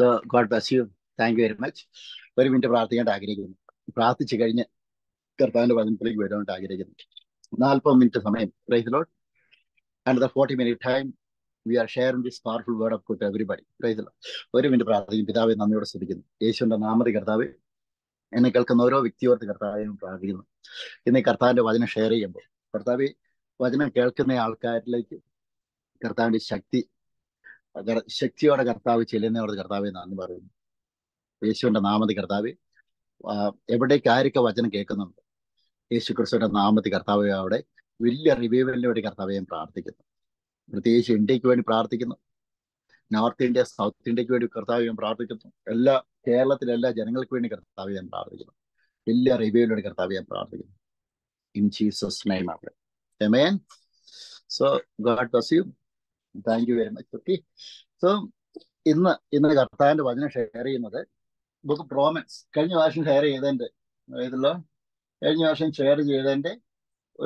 So God bless you thank you very much ഒരു minute പ്രാർത്ഥിക്കാൻ ആഗ്രഹിക്കുന്നു പ്രാർത്ഥിച്ചു കഴിഞ്ഞ് കർത്താവിന്റെ വചനത്തിലേക്ക് വരാനായിട്ട് ആഗ്രഹിക്കുന്നു നാൽപ്പത് മിനിറ്റ് സമയം praise Lord and the forty minute time we are sharing this powerful word of God everybody praise ഒരു മിനിറ്റ് പ്രാർത്ഥിക്കും പിതാവെ നന്ദിയോടെ ശ്രദ്ധിക്കുന്നു യേശുവിന്റെ നാമതി കർത്താവ് എന്നെ കേൾക്കുന്ന ഓരോ വ്യക്തിയോർത്ത് കർത്താവിനും പ്രാർത്ഥിക്കുന്നു ഇന്ന് കർത്താവിന്റെ വചനം ഷെയർ ചെയ്യുമ്പോൾ കർത്താവ് വചനം കേൾക്കുന്ന ആൾക്കാരിലേക്ക് കർത്താവിന്റെ ശക്തി ശക്തിയോടെ കർത്താവ് ചെല്ലുന്നവർ കർത്താവെ നന്ദി പറയുന്നു യേശുവിൻ്റെ നാമതി കർത്താവ് എവിടേക്ക് ആരൊക്കെ വചനം കേൾക്കുന്നുണ്ട് യേശു ക്രിസ്തുവിൻ്റെ നാമത്തി കർത്താവ് അവിടെ വലിയ റിവ്യൂവലിന് വേണ്ടി കർത്താവ് ഞാൻ പ്രാർത്ഥിക്കുന്നു പ്രത്യേകിച്ച് ഇന്ത്യക്ക് വേണ്ടി പ്രാർത്ഥിക്കുന്നു നോർത്ത് ഇന്ത്യ സൗത്ത് ഇന്ത്യക്ക് വേണ്ടി കർത്താവ് ഞാൻ പ്രാർത്ഥിക്കുന്നു എല്ലാ കേരളത്തിലെ എല്ലാ ജനങ്ങൾക്ക് വേണ്ടി കർത്താവ് ഞാൻ പ്രാർത്ഥിക്കുന്നു വലിയ റിവ്യൂവിന് വേണ്ടി കർത്താവ് ഞാൻ പ്രാർത്ഥിക്കുന്നു ഇൻ ജീസസ് നെയ്മാണ് so God bless you thank you very much okay so ഇന്ന് ഇന്ന് കർത്താവിന്റെ വചനം ഷെയർ ചെയ്യുന്നത് ബുക്ക് പ്രോമൻസ് കഴിഞ്ഞ പ്രാവശ്യം ഷെയർ ചെയ്തതിന്റെ ഇതല്ലോ കഴിഞ്ഞ പ്രാവശ്യം ഷെയർ ചെയ്തതിന്റെ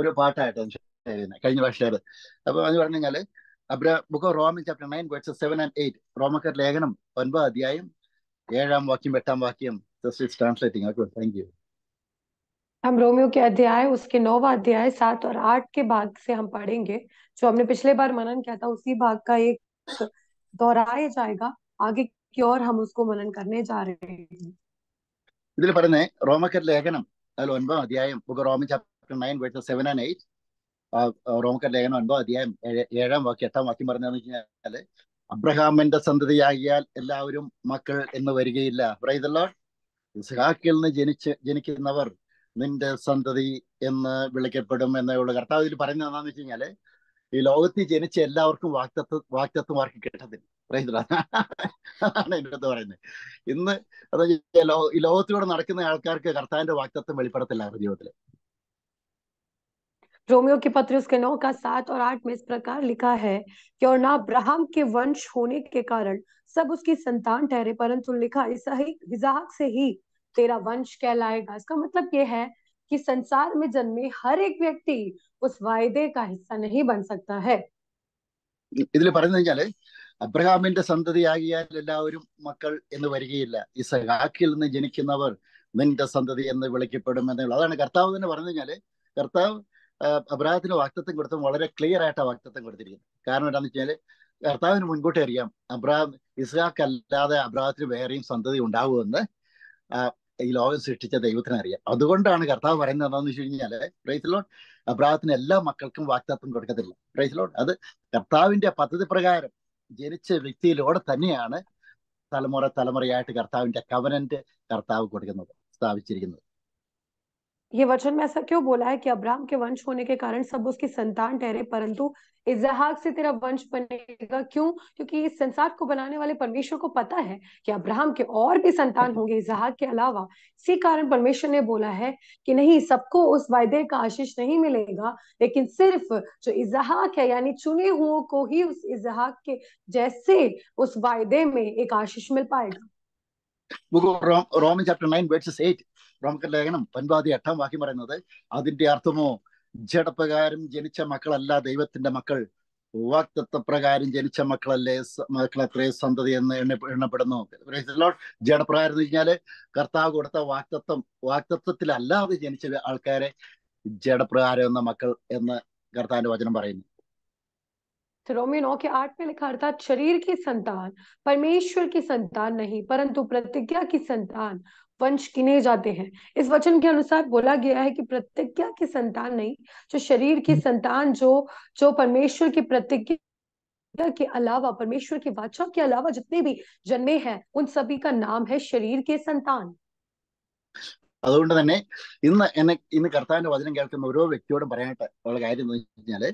ഒരു പാട്ടായിട്ടാണ് ഷെയർ ചെയ്യുന്നത് കഴിഞ്ഞ പ്രാവശ്യം ഷെയർ അപ്പൊ അത് പറഞ്ഞു കഴിഞ്ഞാൽ book of Roman chapter nine verses seven and eight റോമക്കർ ലേഖനം ഒൻപത് അധ്യായം ഏഴാം വാക്യം എട്ടാം വാക്യം just translating okay thank you हम रोमियो के अध्याय उसके नौवा अध्याय सात और आठ के भाग से हम पढ़ेंगे जो हमने पिछले बार मनन किया था उसी भाग का एक दोहराया जाएगा आगे की ओर हम उसको मनन करने जा रहे हैं ഇതിൽ പറഞ്ഞേ റോമക്കർ ലേഖനം അതിൽ ഒൻപതാം അധ്യായം book Roman chapter nine verse seven and eight റോമക്കർ ലേഖനം ഒൻപതാം അധ്യായം ഏഴാം വാക്യം എട്ടാം വാക്യം പറഞ്ഞതെന്ന് വെച്ച് കഴിഞ്ഞാൽ അബ്രഹാമിന്റെ സന്തതിയാകിയാൽ എല്ലാവരും മക്കൾ എന്ന് വരികയില്ല ഇസ്ഹാക്കിൽ നിന്ന് ജനിച്ച് ജനിക്കുന്നവർ നിന്റെ സന്തതി എന്ന് വിളിക്കപ്പെടും എന്നേ ഉള്ളൂ കർത്താവ് ഇതിൽ പറയുന്നത് എന്താണെന്ന് വെച്ച് കഴിഞ്ഞാല് ഈ ലോകത്തിൽ ജനിച്ച എല്ലാവർക്കും വാക്തത്വ വാക്തത്വം ആർക്ക് കിട്ടത്തില്ല അതാണ് എൻ്റെ അടുത്ത് പറയുന്നത് ഇന്ന് അത് ഈ ലോകത്തിലൂടെ നടക്കുന്ന ആൾക്കാർക്ക് കർത്താവിന്റെ വാക്തത്വം വെളിപ്പെടുത്തില്ല അവരുടെ ജീവിതത്തിൽ रोमियो के पत्र उसके नौ का सात और आठ में इस प्रकार लिखा है कि और ना अब्राहम के वंश होने के कारण सब उसकी संतान ठहरे परंतु लिखा इसहाक से ही तेरा वंश कहलाएगा इसका मतलब ये है कि संसार में जन्मे हर एक व्यक्ति उस वादे का हिस्सा नहीं बन सकता है इसलिए പറയുന്നത് എന്തഞ്ഞാലെ അബ്രഹാംന്റെ സന്തതി ആയിയാല്ല എല്ലാവരും മക്കൾ എന്ന വരിയില്ല ഇസഹാക്കിൽ നിന്ന് ജനിക്കുന്നവർ എന്നന്റെ സന്തതി എന്ന് വിളിക്കപ്പെടുമെന്ന അതാണ് കർത്താവ് എന്ന് പറഞ്ഞേഞ്ഞാലെ കർത്താവ് അബ്രഹത്തിനെ വാക്തത്തം ഇവർത്തം വളരെ ക്ലിയർ ആയിട്ട് വാക്തത്തം കൊടുത്തിരിക്കുന്നു കാരണം എന്താന്ന് പറഞ്ഞേഞ്ഞാലെ കർത്താവിന് മുൻപേ അറിയാം അബ്രാം ഇസഹാക്ക് അല്ലാതെ അബ്രഹത്തിനെ വേറെയും സന്തതി ഉണ്ടാവുവെന്ന് ഈ ലോകം സൃഷ്ടിച്ച ദൈവത്തിന് അറിയാം അതുകൊണ്ടാണ് കർത്താവ് പറയുന്നത് എന്താന്ന് വെച്ച് കഴിഞ്ഞാൽ പ്രൈസലോൺ അബ്രാഹത്തിന് എല്ലാ മക്കൾക്കും വാക്താത്വം കൊടുക്കത്തില്ല പ്രൈസലോൺ അത് കർത്താവിന്റെ പദ്ധതി പ്രകാരം ജനിച്ച വ്യക്തിയിലൂടെ തന്നെയാണ് തലമുറ തലമുറയായിട്ട് കർത്താവിന്റെ കവനന്റ് കർത്താവ് കൊടുക്കുന്നത് സ്ഥാപിച്ചിരിക്കുന്നത് ये वचन में ऐसा क्यों बोला है कि अब्राहम के वंश होने के कारण सब उसकी संतान ठहरे परंतु इजहाक से तेरा वंश बनेगा क्यों क्योंकि इस संसार को बनाने वाले परमेश्वर को पता है कि अब्राहम के और भी संतान होंगे इजहाक के अलावा इसी कारण परमेश्वर ने बोला है कि नहीं सबको उस वायदे का आशीष नहीं मिलेगा लेकिन सिर्फ जो इजहाक है यानी चुने हुओं को ही उस इजहाक के जैसे उस वायदे में एक आशीष मिल पाएगा 9 8 പ്രമുഖ ലേഖനം പൻപാതി എട്ടാം വാക്യം പറയുന്നത് അതിന്റെ അർത്ഥമോ ജഡപ്രകാരം ജനിച്ച മക്കളല്ല ദൈവത്തിന്റെ മക്കൾ വാക്തത്വ പ്രകാരം ജനിച്ച മക്കളല്ലേ അത്രേ സന്തതി എന്ന് എണ്ണ എണ്ണപ്പെടുന്നു ജഡപ്രകാരം എന്ന് കഴിഞ്ഞാല് കർത്താവ് കൊടുത്ത വാക്തത്വം വാക്തത്വത്തിലല്ലാതെ ജനിച്ച ആൾക്കാരെ ജഡപ്രകാരം എന്ന മക്കൾ എന്ന് കർത്താവിന്റെ വചനം പറയുന്നു रोमियो नौ के आठ में लिखा अर्थात शरीर की संतान परमेश्वर की संतान नहीं परंतु प्रतिज्ञा की संतान वंश गिने जाते हैं इस वचन के अनुसार बोला गया है कि प्रतिज्ञा की संतान नहीं जो शरीर की हम्म। संतान जो जो परमेश्वर की प्रतिज्ञा के अलावा परमेश्वर की वाचा के अलावा जितने भी जन्मे हैं उन सभी का नाम है शरीर के संतान അതുകൊണ്ട് തന്നെ ഇന്ന് എന്നെ ഇന്ന് കർത്താവിന്റെ വചനം കേൾക്കുന്ന ഓരോ വ്യക്തിയോടും പറയാനായിട്ട് ഉള്ള കാര്യം എന്ന് വെച്ച് കഴിഞ്ഞാല്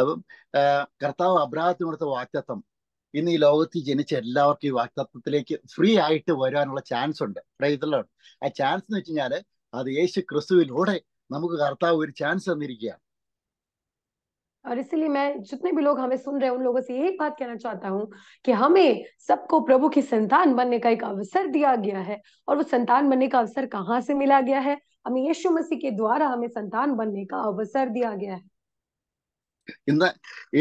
അപ്പം കർത്താവ് ಇನ್ನಿ ಲೋಗತ್ತಿ ಜನಚ ಎಲ್ಲಾರ್ಕೀ ವಾಕ್ತಾಪತಳಿಕೆ ಫ್ರೀಯಾಗಿಟ್ ವರಾನಲ್ಲ ಚಾನ್ಸ್ ಉಂಡೆ ರೈತಲ್ಲಾ ಆ ಚಾನ್ಸ್ ನೆಚ್ಚು ಎಂಚಿನಾರೆ ಆ ಯೇಸು ಕ್ರಿಸ್ತ ವಿಲೋಡೆ ನಮಕು ಕರ್ತಾ ಓರಿ ಚಾನ್ಸ್ ತನ್ನಿರಿಕ್ಯ ಆರಿಸ್ಲಿ ಮೈ ಜುತ್ನೆ ಬಿ ಲೋಗ್ ಹಮೇ ಸುನ್ ರೇ ಉನ್ ಲೋಗೋಸೀ ಯೇಹೀ ಕಾತ್ ಕೆಹನಾ ಚಾಹ್ತಾ ಹೂ ಕಿ ಹಮೇ ಸಬ್ಕೋ ಪ್ರಭು ಕಿ ಸಂತಾನ್ ಬन्ने ಕಾ ಏಕ ಅವಸರ್ ದಿಯಾ ಗಯಾ ಹೈ ಔರ್ ವೋ ಸಂತಾನ್ ಬन्ने ಕಾ ಆನ್ಸರ್ ಕಹಾ ಸೆ ಮಿಲಾ ಗಯಾ ಹೈ ಅಮಿ ಯೇಸು ಮಸಿ ಕೆ ದ್ವಾರಾ ಹಮೇ ಸಂತಾನ್ ಬन्ने ಕಾ ಅವಸರ್ ದಿಯಾ ಗಯಾ ಹೈ ಇಂದ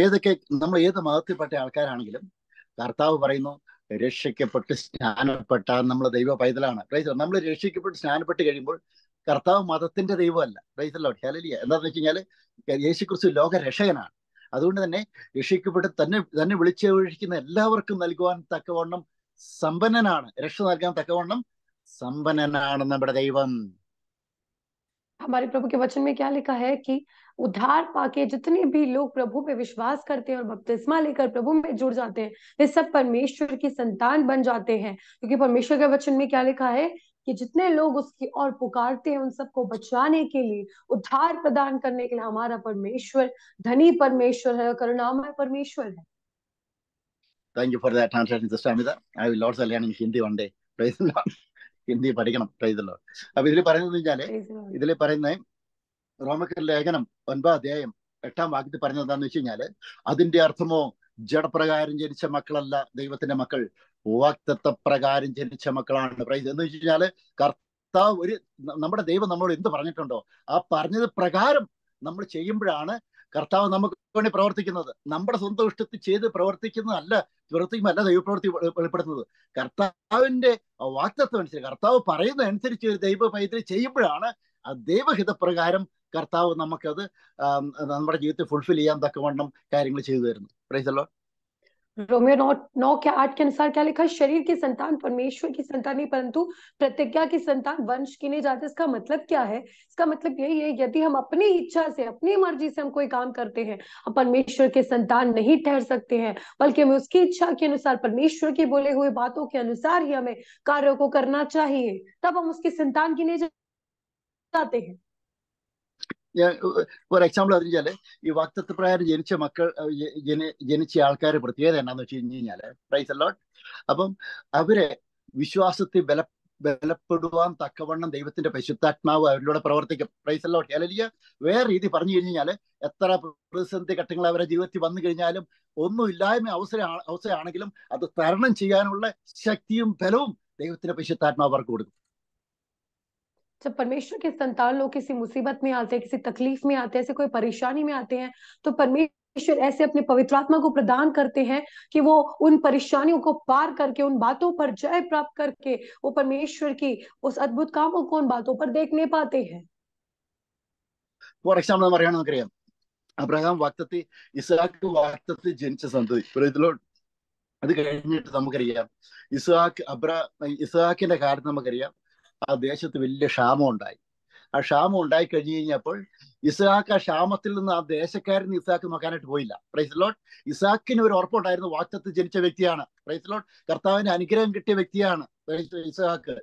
ಏದಕ್ಕೆ ನಮ ಏದು ಮಾಧ್ವತೆ ಪಟ್ಟೆ ಆಲ್ಕಾರಾಣೆಗಲೂ കർത്താവ് പറയുന്നു രക്ഷിക്കപ്പെട്ട് സ്നാനപ്പെട്ട നമ്മൾ ദൈവ പൈതലാണ് നമ്മൾ രക്ഷിക്കപ്പെട്ട് സ്നാനപ്പെട്ട് കഴിയുമ്പോൾ കർത്താവ് മതത്തിന്റെ ദൈവമല്ല റൈസല്ലോ ഹലലിയ എന്താന്ന് വെച്ച് കഴിഞ്ഞാൽ യേശുക്രിസ്തു ലോക രക്ഷകനാണ് അതുകൊണ്ട് തന്നെ രക്ഷിക്കപ്പെട്ട് തന്നെ തന്നെ വിളിച്ചപേക്ഷിക്കുന്ന എല്ലാവർക്കും നൽകുവാൻ തക്കവണ്ണം സമ്പന്നനാണ് രക്ഷ നൽകാൻ തക്കവണ്ണം സമ്പന്നനാണ് നമ്മുടെ ദൈവം हमारे प्रभु के वचन में क्या लिखा है कि उधार पाके जितने भी लोग प्रभु पे विश्वास करते हैं और बपतिस्मा लेकर प्रभु में जुड़ जाते हैं वे सब परमेश्वर की संतान बन जाते हैं क्योंकि परमेश्वर के वचन में क्या लिखा है कि जितने लोग उसकी और पुकारते हैं उन सबको बचाने के लिए उद्धार प्रदान करने के लिए हमारा परमेश्वर धनी परमेश्वर है करुणामय परमेश्वर है thank you for that translation sister Amita I will also learn in Hindi one day Hindi പഠിക്കണം പ്രൈസ് അപ്പോൾ ഇതിൽ പറയുന്നത് വെച്ചാൽ ഇതിൽ പറയുന്നത് റോമക്കർ ലേഖനം ഒൻപത് അധ്യായം എട്ടാം വാക്യത്തിൽ പറഞ്ഞത് എന്താണെന്ന് വെച്ച് കഴിഞ്ഞാൽ അതിന്റെ അർത്ഥമോ ജഡപ്രകാരം ജനിച്ച മക്കളല്ല ദൈവത്തിന്റെ മക്കൾ വാക്തത്വ പ്രകാരം ജനിച്ച മക്കളാണ് പ്രൈസ് എന്ന് വെച്ച് കഴിഞ്ഞാല് കർത്താവ് ഒരു നമ്മുടെ ദൈവം നമ്മളോട് എന്ത് പറഞ്ഞിട്ടുണ്ടോ ആ പറഞ്ഞത് പ്രകാരം നമ്മൾ ചെയ്യുമ്പോഴാണ് കർത്താവ് നമുക്ക് വേണ്ടി പ്രവർത്തിക്കുന്നത് നമ്മുടെ സ്വന്തം ഇഷ്ടത്തിൽ ചെയ്ത് പ്രവർത്തിക്കുന്നതല്ല പ്രവർത്തിക്കുമ്പോൾ അല്ല ദൈവപ്രവർത്തി വെളിപ്പെടുത്തുന്നത് കർത്താവിന്റെ വാക്തത്വം അനുസരിച്ച് കർത്താവ് പറയുന്ന അനുസരിച്ച് ഒരു ദൈവ പൈതൽ ചെയ്യുമ്പോഴാണ് ആ ദൈവഹിതപ്രകാരം കർത്താവ് നമുക്കത് നമ്മുടെ ജീവിതത്തിൽ ഫുൾഫിൽ ചെയ്യാൻ തക്കവണ്ണം കാര്യങ്ങൾ ചെയ്തു തരുന്നു रोमियो नौ नौ के आठ के अनुसार क्या लिखा शरीर की संतान परमेश्वर की संतान नहीं परंतु प्रतिज्ञा की संतान वंश जाते इसका मतलब क्या है इसका मतलब यही है यदि हम अपनी इच्छा से अपनी मर्जी से हम कोई काम करते हैं हम परमेश्वर के संतान नहीं ठहर सकते हैं बल्कि हमें उसकी इच्छा के अनुसार परमेश्वर के बोले हुए बातों के अनुसार ही हमें कार्यो को करना चाहिए तब हम उसकी संतान गिने जाते हैं ഞാൻ ഒരു എക്സാമ്പിൾ അതിന് വെച്ചാൽ ഈ വക്തത്വ പ്രകാരം ജനിച്ച മക്കൾ ജനിച്ച ആൾക്കാർ പ്രത്യേകത എന്നാന്ന് വെച്ച് കഴിഞ്ഞ് കഴിഞ്ഞാൽ പ്രൈസ് അലോട്ട് അപ്പം അവരെ വിശ്വാസത്തിൽ ബല ബലപ്പെടുവാൻ തക്കവണ്ണം ദൈവത്തിന്റെ പരിശുദ്ധാത്മാവ് അവരിലൂടെ പ്രവർത്തിക്കും പ്രൈസ് അലോട്ട് അല്ലെങ്കിൽ വേറെ രീതി പറഞ്ഞു കഴിഞ്ഞാൽ എത്ര പ്രതിസന്ധി ഘട്ടങ്ങൾ അവരുടെ ജീവിതത്തിൽ വന്നു കഴിഞ്ഞാലും ഒന്നുമില്ലായ്മ അവസര അവസരമാണെങ്കിലും അത് തരണം ചെയ്യാനുള്ള ശക്തിയും ബലവും ദൈവത്തിന്റെ പരിശുദ്ധാത്മാവ് അവർക്ക് കൊടുക്കും जब परमेश्वर के संतान लोग किसी मुसीबत में आते हैं किसी तकलीफ में आते हैं ऐसे कोई परेशानी में आते हैं तो परमेश्वर परमेश्वर ऐसे अपने पवित्र आत्मा को प्रदान करते हैं कि वो उन परेशानियों को पार करके उन बातों पर जय प्राप्त करके वो परमेश्वर की उस अद्भुत कामों को उन बातों पर देखने पाते हैं ഫോർ എക്സാമ്പിൾ പറയുകയാണ് നമുക്കറിയാം അബ്രഹാം വാക്തത്തിൽ ഇസ്ഹാക്ക് വാക്തത്തിൽ ജനിച്ച സന്തതി അത് കഴിഞ്ഞിട്ട് നമുക്കറിയാം ഇസ്ഹാക്ക് അബ്ര ഇസ്ഹാക്കിന്റെ കാര്യം നമുക്കറിയാം ആ ദേശത്ത് വലിയ ക്ഷാമം ഉണ്ടായി ആ ക്ഷാമം ഉണ്ടായി കഴിഞ്ഞു കഴിഞ്ഞപ്പോൾ ഇസാഖ് ആ ക്ഷാമത്തിൽ നിന്ന് ആ ദേശക്കാരൻ ഇസാഖ് നോക്കാനായിട്ട് പോയില്ല പ്രൈസ് ലോട്ട് ഇസാഖിന് ഒരു ഉറപ്പുണ്ടായിരുന്നു വാക്തത്വത്തിൽ ജനിച്ച വ്യക്തിയാണ് പ്രൈസ് കർത്താവിന് അനുഗ്രഹം കിട്ടിയ വ്യക്തിയാണ് ഇസാഖ്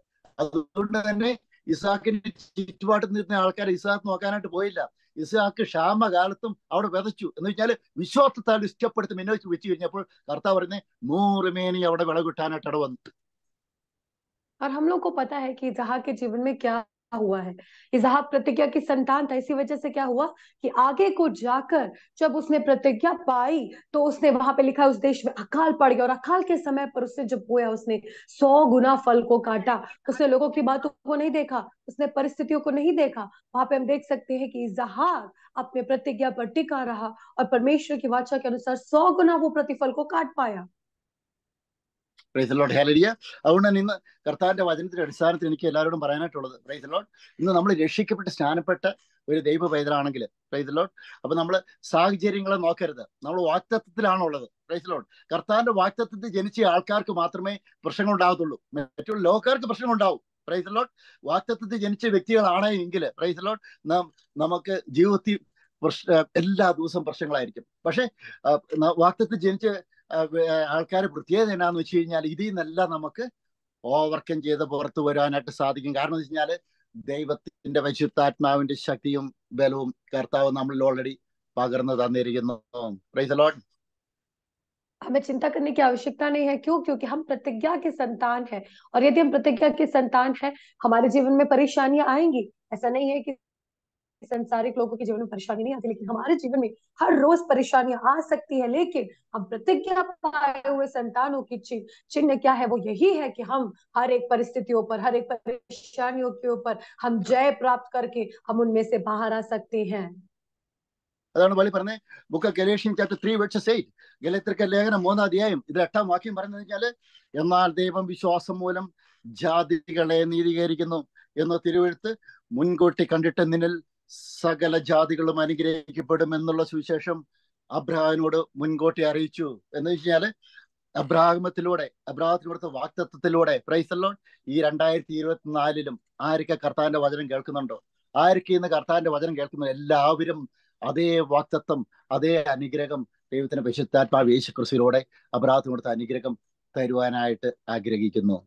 അതുകൊണ്ട് തന്നെ ഇസാഖിന്റെ ചുറ്റുപാട്ടിൽ നിന്ന ആൾക്കാർ ഇസാഖ് നോക്കാനായിട്ട് പോയില്ല ഇസാഖ് ക്ഷാമകാലത്തും അവിടെ വിതച്ചു എന്ന് വെച്ചാൽ വിശ്വാസത്താൽ ഇഷ്ടപ്പെടുത്തി മിന്നോച്ച് വെച്ച് കഴിഞ്ഞപ്പോൾ കർത്താവ് പറയുന്നത് നൂറ് മേനി അവിടെ കിട്ടാനായിട്ട് അവിടെ വന്നു और हम लोग को पता है कि इजहा के जीवन में क्या हुआ है इजहा प्रतिज्ञा की संतान था इसी वजह से क्या हुआ कि आगे को जाकर जब उसने प्रतिज्ञा पाई तो उसने वहां पे लिखा उस देश में अकाल पड़ गया और अकाल के समय पर उसने जब बोया उसने सौ गुना फल को काटा तो उसने लोगों की बातों को नहीं देखा उसने परिस्थितियों को नहीं देखा वहां पे हम देख सकते हैं कि इजहा अपने प्रतिज्ञा पर टिका रहा और परमेश्वर की वाचा के अनुसार सौ गुना वो प्रतिफल को काट पाया പ്രൈസലോട്ട് ഹാലരിയ അതുകൊണ്ട് തന്നെ ഇന്ന് കർത്താവിന്റെ വചനത്തിന്റെ അടിസ്ഥാനത്തിൽ എനിക്ക് എല്ലാവരോടും പറയാനായിട്ടുള്ളത് പ്രൈസലോട്ട് ഇന്ന് നമ്മൾ രക്ഷിക്കപ്പെട്ട് സ്നാനപ്പെട്ട ഒരു ദൈവ പൈതലാണെങ്കിൽ പ്രൈസലോട്ട് അപ്പൊ നമ്മൾ സാഹചര്യങ്ങളെ നോക്കരുത് നമ്മൾ വാക്തത്വത്തിലാണുള്ളത് പ്രൈസലോട്ട് കർത്താവിന്റെ വാക്തത്വത്തിൽ ജനിച്ച ആൾക്കാർക്ക് മാത്രമേ പ്രശ്നങ്ങൾ ഉണ്ടാകത്തുള്ളൂ മറ്റുള്ള ലോകക്കാർക്ക് പ്രശ്നങ്ങൾ ഉണ്ടാവും പ്രൈസലോട്ട് വാക്തത്വത്തിൽ ജനിച്ച വ്യക്തികളാണ് എങ്കിൽ പ്രൈസലോട്ട് നാം നമുക്ക് ജീവിതത്തിൽ എല്ലാ ദിവസവും പ്രശ്നങ്ങളായിരിക്കും പക്ഷേ വാക്തത്വത്തിൽ ജനിച്ച ആൾക്കാർ പ്രത്യേകത എന്നാന്ന് വെച്ച് കഴിഞ്ഞാൽ ഇതിൽ നിന്നെല്ലാം നമുക്ക് ഓവർകം ചെയ്ത് പുറത്തു വരാനായിട്ട് സാധിക്കും കാരണം എന്ന് വെച്ചാൽ ദൈവത്തിന്റെ പരിശുദ്ധാത്മാവിന്റെ ശക്തിയും ബലവും കർത്താവ് നമ്മളിൽ ഓൾറെഡി പകർന്നു തന്നിരിക്കുന്നു പ്രൈസ് हमें चिंता करने की आवश्यकता नहीं है क्यों क्योंकि हम प्रतिज्ञा के संतान हैं और यदि हम प्रतिज्ञा के संतान हैं हमारे जीवन में परेशानियां आएंगी ऐसा नहीं है कि संसारिक लोगों के जीवन में परेशानी नहीं आती लेकिन हमारे जीवन में हर रोज परेशानियां आ सकती है लेकिन हम प्रतिज्ञा पाए हुए संतानों की चिन्ह क्या है वो यही है कि हम हर एक परिस्थितियों पर हर एक परेशानियों के ऊपर हम जय प्राप्त करके हम उनमें से बाहर आ सकते हैं അതാണ് പള്ളി എന്നാൽ ദൈവം വിശ്വാസം മൂലം ജാതികളെ നീതീകരിക്കുന്നു എന്ന തിരുവെഴുത്ത് മുൻകൂട്ടി കണ്ടിട്ട് നിന്നിൽ സകല ജാതികളും അനുഗ്രഹിക്കപ്പെടും എന്നുള്ള സുവിശേഷം അബ്രഹാമിനോട് മുൻകൂട്ടി അറിയിച്ചു എന്ന് വെച്ചാല് അബ്രാഹമത്തിലൂടെ അബ്രാഹത്തിന് കൊടുത്ത വാക്തത്വത്തിലൂടെ പ്രൈസല്ലോൺ ഈ രണ്ടായിരത്തി ഇരുപത്തിനാലിലും ആരൊക്കെ കർത്താന്റെ വചനം കേൾക്കുന്നുണ്ടോ ആരൊക്കെ ഇന്ന് കർത്താന്റെ വചനം കേൾക്കുന്നു എല്ലാവരും അതേ വാക്തത്വം അതേ അനുഗ്രഹം ദൈവത്തിന്റെ പരിശുദ്ധാത്മാവ് യേശുക്രിസ്തുവിലൂടെ അബ്രാഹത്തിന് കൊടുത്ത അനുഗ്രഹം തരുവാനായിട്ട് ആഗ്രഹിക്കുന്നു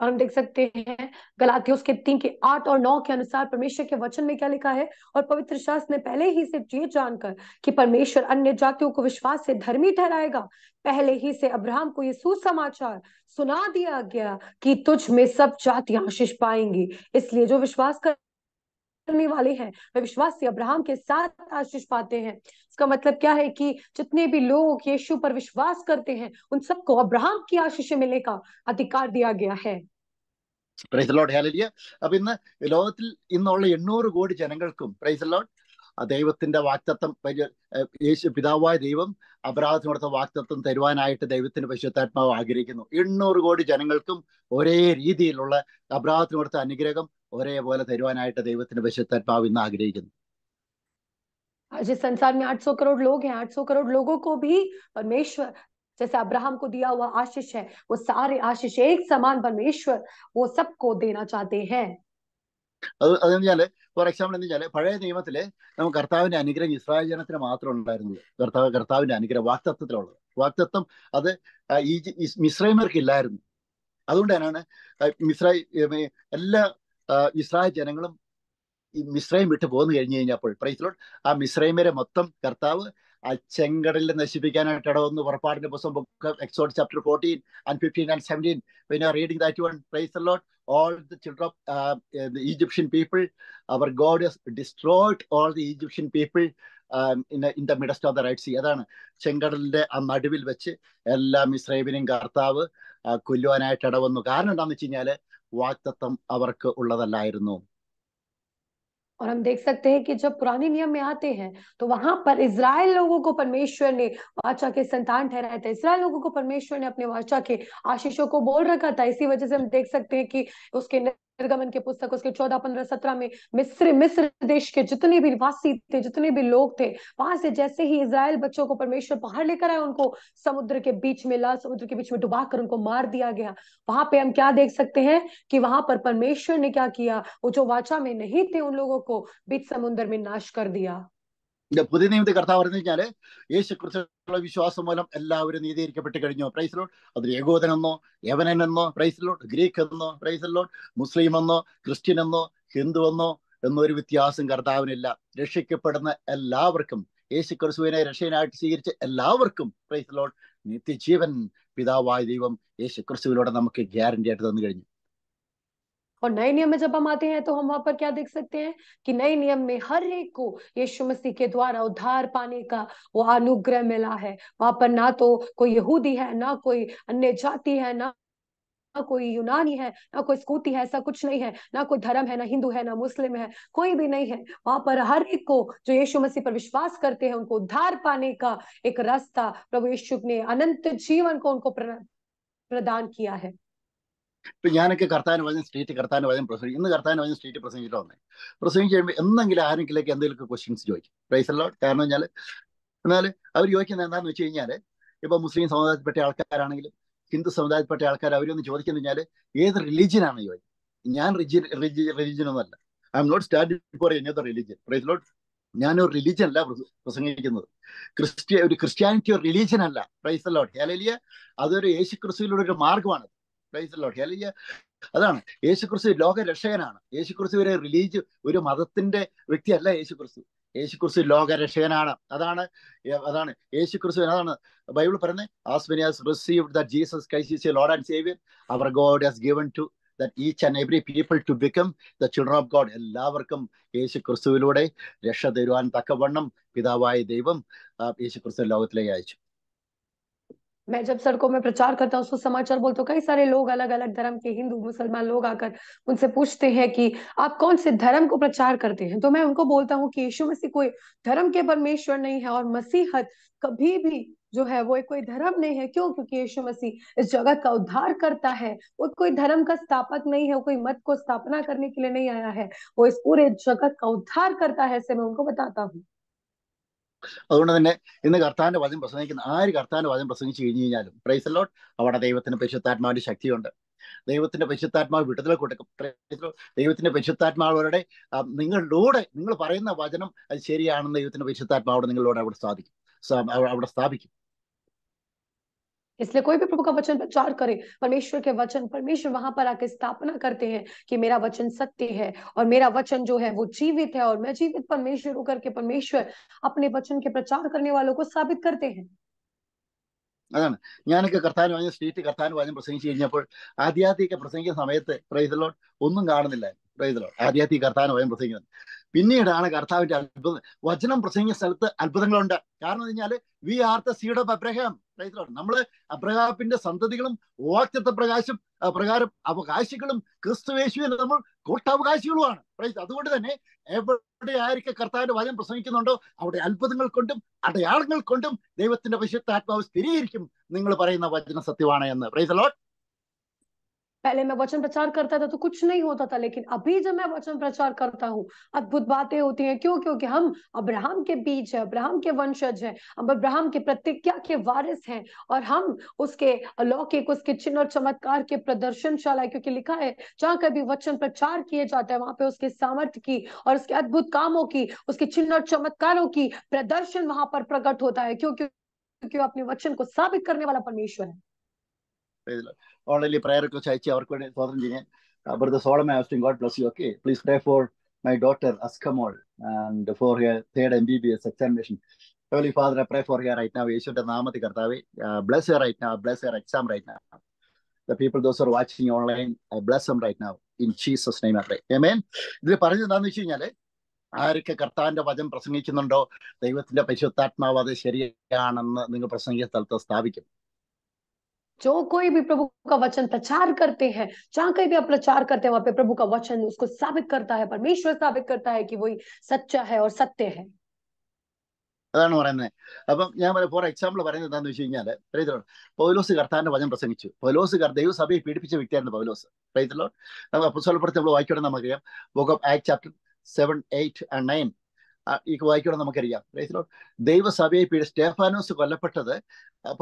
और हम देख सकते हैं गलातियों के तीन के आठ और नौ के अनुसार परमेश्वर के वचन में क्या लिखा है और पवित्र शास्त्र ने पहले ही से ये जानकर कि परमेश्वर अन्य जातियों को विश्वास से धर्मी ठहराएगा पहले ही से अब्राहम को ये सुसमाचार सुना दिया गया कि तुझ में सब जातियां आशीष पाएंगी इसलिए जो विश्वास कर करने वाले हैं वह विश्वास से अब्राहम के साथ आशीष पाते हैं इसका मतलब क्या है कि जितने भी लोग यीशु पर विश्वास करते हैं उन सबको अब्राहम की आशीष मिलने का अधिकार दिया गया है പ്രൈസലോട്ട് ഹാലലിയ അപ്പൊ ഇന്ന് ലോകത്തിൽ ഇന്നുള്ള എണ്ണൂറ് കോടി ജനങ്ങൾക്കും പ്രൈസലോട്ട് ദൈവത്തിന്റെ വാക്തത്വം യേശു പിതാവായ ദൈവം അപരാധത്തിനോടത്തെ വാക്തത്വം തരുവാനായിട്ട് ദൈവത്തിന്റെ പരിശുദ്ധാത്മാവ് ആഗ്രഹിക്കുന്നു എണ്ണൂറ് കോടി ജനങ്ങൾക്കും ഒരേ രീതിയിലുള്ള അപരാധത്തിനോടത്തെ അനുഗ്രഹം പോലെ തരുവാനായിട്ട് ദൈവത്തിന്റെ പരിശുദ്ധാത്മാവ് ഇന്ന് ആഗ്രഹിക്കുന്നു आज संसार में 800 करोड़ लोग हैं 800 करोड़ लोगों को भी परमेश्वर जैसे अब्राहम को दिया हुआ आशीष है वो सारे आशीष एक समान परमेश्वर वो सबको देना चाहते हैं അത് ഫോർ എക്സാമ്പിൾ എന്ന് വെച്ചാല് പഴയ നിയമത്തില് നമുക്ക് കർത്താവിന്റെ അനുഗ്രഹം ഇസ്രായേൽ ജനത്തിന് മാത്രം ഉണ്ടായിരുന്നത് കർത്താവ് കർത്താവിന്റെ അനുഗ്രഹം വാക്തത്വത്തിലുള്ളത് വാക്തത്വം അത് ഈ മിശ്രൈമർക്ക് ഇല്ലായിരുന്നു അതുകൊണ്ട് തന്നെയാണ് മിശ്രൈ എല്ലാ ഇസ്രായേൽ ജനങ്ങളും മിശ്രയും വിട്ടു പോന്നു കഴിഞ്ഞു കഴിഞ്ഞപ്പോൾ പ്രൈസ്ലോട്ട് ആ മിശ്രൈമരെ മൊത്തം കർത്താവ് ആ ചെങ്കടലിൽ നശിപ്പിക്കാനായിട്ട് ഇടവന്ന് പുറപ്പാടിന്റെ പുസ്തകം book Exodus chapter fourteen and fifteen and seventeen പിന്നെ reading that one praise Lord all the children of Egyptian people our God destroyed all the Egyptian people in the midst of the Red Sea അതാണ് ചെങ്കടലിന്റെ ആ നടുവിൽ വെച്ച് എല്ലാ മിസ്രൈബിനെയും കർത്താവ് കൊല്ലുവാനായിട്ട് ഇടവന്നു കാരണം എന്താണെന്ന് വെച്ച് കഴിഞ്ഞാൽ वाक्तत्व और हम देख सकते हैं कि जब पुराने नियम में आते हैं तो वहां पर इसराइल लोगों को परमेश्वर ने वाचा के संतान ठहराया था इसराइल लोगों को परमेश्वर ने अपने वाचा के आशीषों को बोल रखा था इसी वजह से हम देख सकते हैं कि उसके निर्गमन के पुस्तक उसके चौदह पंद्रह सत्रह में मिस्र मिस्र देश के जितने भी वासी थे जितने भी लोग थे वहां से जैसे ही इसराइल बच्चों को परमेश्वर बाहर लेकर आया उनको समुद्र के बीच में लाल समुद्र के बीच में डुबा कर उनको मार दिया गया वहां पे हम क्या देख सकते हैं कि वहां पर परमेश्वर ने क्या किया वो जो वाचा में नहीं थे उन लोगों को बीच समुद्र में नाश कर दिया പുതിയ നിയമത്തിൽ കർത്താവ് പറഞ്ഞു കഴിഞ്ഞാല് യേശു ക്രിസ്തുള്ള വിശ്വാസം മൂലം എല്ലാവരും നീതീകരിക്കപ്പെട്ട് കഴിഞ്ഞു ലോഡ് അത് എന്നോ പ്രൈസ് ലോഡ് ഗ്രീക്ക് എന്നോ പ്രൈസ് ലോഡ് മുസ്ലിം എന്നോ ക്രിസ്ത്യൻ എന്നോ ഹിന്ദു എന്നോ എന്നൊരു വ്യത്യാസം കർത്താവിനില്ല രക്ഷിക്കപ്പെടുന്ന എല്ലാവർക്കും യേശു ക്രിസ്തുവിനെ രക്ഷയനായിട്ട് സ്വീകരിച്ച എല്ലാവർക്കും പ്രൈസ് ലോഡ് നിത്യജീവൻ പിതാവായ ദൈവം യേശു ക്രിസ്തുവിലൂടെ നമുക്ക് ഗ്യാരണ്ടി ആയിട്ട് തന്നു കഴിഞ്ഞു और नए नियम में जब हम आते हैं तो हम वहां पर क्या देख सकते हैं कि नए नियम में हर एक को यीशु मसीह के द्वारा उद्धार पाने का वो अनुग्रह मिला है वहां पर ना तो कोई यहूदी है ना कोई अन्य जाति है ना ना कोई यूनानी है ना कोई स्कूटी है ऐसा कुछ नहीं है ना कोई धर्म है ना हिंदू है ना मुस्लिम है कोई भी नहीं है वहां पर हर एक को जो यीशु मसीह पर विश्वास करते हैं उनको उद्धार पाने का एक रास्ता प्रभु यीशु ने अनंत जीवन को उनको प्रदान किया है ഇപ്പൊ ഞാനൊക്കെ കർത്താൻ വചനം സ്റ്റേറ്റ് കർത്താൻ വചനം പ്രസംഗിക്കും ഇന്ന് കർത്താൻ വചനം സ്റ്റേറ്റ് പ്രസംഗിച്ചിട്ട് വന്നേ പ്രസംഗിച്ച് കഴിയുമ്പോൾ എന്തെങ്കിലും ആരെങ്കിലേക്ക് എന്തെങ്കിലുമൊക്കെ ക്വസ്റ്റ്യൻസ് ചോദിക്കും പ്രൈസല്ലോ കാരണം വെച്ചാൽ എന്നാൽ അവർ ചോദിക്കുന്നത് എന്താണെന്ന് വെച്ച് കഴിഞ്ഞാൽ ഇപ്പൊ മുസ്ലിം സമുദായത്തിൽപ്പെട്ട ആൾക്കാരാണെങ്കിലും ഹിന്ദു സമുദായത്തിൽപ്പെട്ട ആൾക്കാർ അവരൊന്ന് ചോദിക്കുന്നു കഴിഞ്ഞാൽ ഏത് റിലീജിയനാണ് ചോദിക്കും ഞാൻ റിജിൻ റിലിജിയൻ ഒന്നല്ല I am not standing for any other religion praise not ഞാനൊരു റിലീജിയൻ അല്ല പ്രസംഗിക്കുന്നത് ക്രിസ്ത്യ ഒരു ക്രിസ്ത്യാനിറ്റി ഒരു റിലീജിയൻ അല്ല പ്രൈസ് ലോട്ട് ഹേലിയ അതൊരു യേശു ക്രിസ്തുവിലൂടെ ഒരു മാർഗമാണ് പ്ലേസ് അല്ലെങ്കിൽ അതാണ് യേശുക്രിസ്തു ലോക രക്ഷകനാണ് യേശുക്രിസ്തു ഒരു റിലീജ് ഒരു മതത്തിന്റെ വ്യക്തിയല്ല യേശുക്രിസ്തു യേശുക്രിസ്തു ലോക രക്ഷകനാണ് അതാണ് അതാണ് യേശുക്രിസ്തു അതാണ് ബൈബിൾ പറയുന്നത് as many as has received that Jesus Christ Lord and saviour our God has given to that each and every people to become the children of God എല്ലാവർക്കും യേശു ക്രിസ്തുവിലൂടെ രക്ഷ തരുവാൻ തക്കവണ്ണം പിതാവായ ദൈവം യേശു ക്രിസ്തു ലോകത്തിലേക്ക് അയച്ചു मैं जब सड़कों में प्रचार करता हूँ समाचार बोलता हूँ कई सारे लोग अलग अलग धर्म के हिंदू मुसलमान लोग आकर उनसे पूछते हैं कि आप कौन से धर्म को प्रचार करते हैं तो मैं उनको बोलता हूँ कि यीशु मसीह कोई धर्म के परमेश्वर नहीं है और मसीहत कभी भी जो है वो कोई धर्म नहीं है क्यों क्योंकि यीशु मसीह इस जगत का उद्धार करता है वो कोई धर्म का स्थापक नहीं है वो कोई मत को स्थापना करने के लिए नहीं आया है वो इस पूरे जगत का उद्धार करता है ऐसे मैं उनको बताता हूँ അതുകൊണ്ട് തന്നെ ഇന്ന് കർത്താന്റെ വചനം പ്രസംഗിക്കുന്ന ആര് കർത്താന്റെ വചനം പ്രസംഗിച്ചു കഴിഞ്ഞു കഴിഞ്ഞാലും പ്രൈസലോട്ട് അവിടെ ദൈവത്തിൻ്റെ പരിശുദ്ധാത്മാവിന്റെ ശക്തിയുണ്ട് ദൈവത്തിന്റെ പരിശുദ്ധാത്മാവ് വിടുതൽ കൊടുക്കും ദൈവത്തിന്റെ പരിശുദ്ധാത്മാവരുടെ നിങ്ങളിലൂടെ നിങ്ങൾ പറയുന്ന വചനം അത് ശരിയാണെന്ന് ദൈവത്തിന്റെ പരിശുദ്ധാത്മാവോട് നിങ്ങളോട് അവിടെ സാധിക്കും അവിടെ സ്ഥാപിക്കും इसलिए कोई भी प्रभु का वचन प्रचार करे परमेश्वर के वचन परमेश्वर वहां पर आके स्थापना करते हैं कि मेरा वचन सत्य है और मेरा वचन जो है वो जीवित है और मैं जीवित परमेश्वर होकर के परमेश्वर अपने वचन के प्रचार करने वालों को साबित करते हैं അതാണ് ഞാനൊക്കെ കർത്താനും വാഞ്ഞ കർത്താനും കഴിഞ്ഞപ്പോൾ ആദ്യാദ്യമൊക്കെ പ്രസംഗിക്കുന്ന സമയത്ത് പ്രൈസലോട്ട് ഒന്നും ആദ്യത്തിൽ കർത്താവിനെ സ്വയം പ്രസംഗിക്കുന്നത് പിന്നീടാണ് കർത്താവിന്റെ അത്ഭുതം വചനം പ്രസംഗിക്കുന്ന സ്ഥലത്ത് അത്ഭുതങ്ങളുണ്ട് കാരണം കഴിഞ്ഞാൽ we are the seed of Abraham നമ്മള് അബ്രഹാമിന്റെ സന്തതികളും വാക്യത്വ പ്രകാശം പ്രകാരം അവകാശികളും എന്ന് നമ്മൾ കൂട്ടവകാശികളുമാണ് അതുകൊണ്ട് തന്നെ എവിടെ ആയിരിക്കും കർത്താവിന്റെ വചനം പ്രസംഗിക്കുന്നുണ്ടോ അവിടെ അത്ഭുതങ്ങൾ കൊണ്ടും അടയാളങ്ങൾ കൊണ്ടും ദൈവത്തിന്റെ വിശുദ്ധ ആത്മാവ് സ്ഥിരീകരിക്കും നിങ്ങൾ പറയുന്ന വചന സത്യമാണ് എന്ന് പ്രൈസ് അലോട്ട് पहले मैं वचन प्रचार करता था तो कुछ नहीं होता था लेकिन अभी जब मैं वचन प्रचार करता हूँ अद्भुत बातें होती हैं क्यों क्योंकि हम अब्राहम के बीच है अब्राहम के वंशज हैं हम अब्राहम के प्रतिज्ञा के वारिस हैं और हम उसके अलौकिक उसके चिन्ह और चमत्कार के प्रदर्शनशाला क्योंकि लिखा है जहाँ कभी वचन प्रचार किए जाता है वहां पे उसके सामर्थ्य की और उसके अद्भुत कामों की उसके चिन्ह और चमत्कारों की प्रदर्शन वहां पर प्रकट होता है क्योंकि क्योंकि अपने वचन को साबित करने वाला परमेश्वर है ഓൺലൈനിൽ പ്രയർ റിക്വസ്റ്റ് അയച്ച് അവർക്ക് വേണ്ടി സ്വാതന്ത്ര്യം ചെയ്യാൻ ബ്രദർ സോളം asking God bless you okay please pray for my daughter അസ്കമോൾ and for her third M B B S examination heavenly father pray for her right now യേശുവിന്റെ നാമത്തിൽ കർത്താവ് bless her right now bless her exam right now the people those are watching online I bless them right now in Jesus name അത്രേ amen ഇതിൽ പറഞ്ഞത് എന്താണെന്ന് വെച്ച് കഴിഞ്ഞാൽ ആരൊക്കെ കർത്താവിന്റെ വചനം പ്രസംഗിക്കുന്നുണ്ടോ ദൈവത്തിന്റെ പരിശുദ്ധാത്മാവ് അത് ശരിയാണെന്ന് നിങ്ങൾ പ്രസംഗിക്കുന്ന സ്ഥലത്ത് സ്ഥാപിക്കും जो कोई भी प्रभु का वचन प्रचार करते हैं जहां कहीं भी आप प्रचार करते हैं वहां पे प्रभु का वचन उसको साबित करता है परमेश्वर साबित करता है कि वही सच्चा है और सत्य है അതാണ് പറയുന്നത് അപ്പം ഞാൻ പറയാം ഫോർ എക്സാമ്പിൾ പറയുന്നത് എന്താണെന്ന് വെച്ച് കഴിഞ്ഞാൽ പ്രൈതലോട് പൗലോസ് കർത്താവിന്റെ വചനം പ്രസംഗിച്ചു പൗലോസ് ദൈവസഭയെ പീഡിപ്പിച്ച വ്യക്തിയായിരുന്നു പൗലോസ് പ്രൈതലോട് നമ്മൾ അപ്പസ്വലപ്പുറത്ത് നമ്മൾ വായിക്കണം നമുക്കറിയാം book of act chapter seven eight and nine ഈ വായിക്കണം നമുക്കറിയാം ദൈവസഭയെ പീഡി സ്റ്റേഫാനോസ് കൊല്ലപ്പെട്ടത്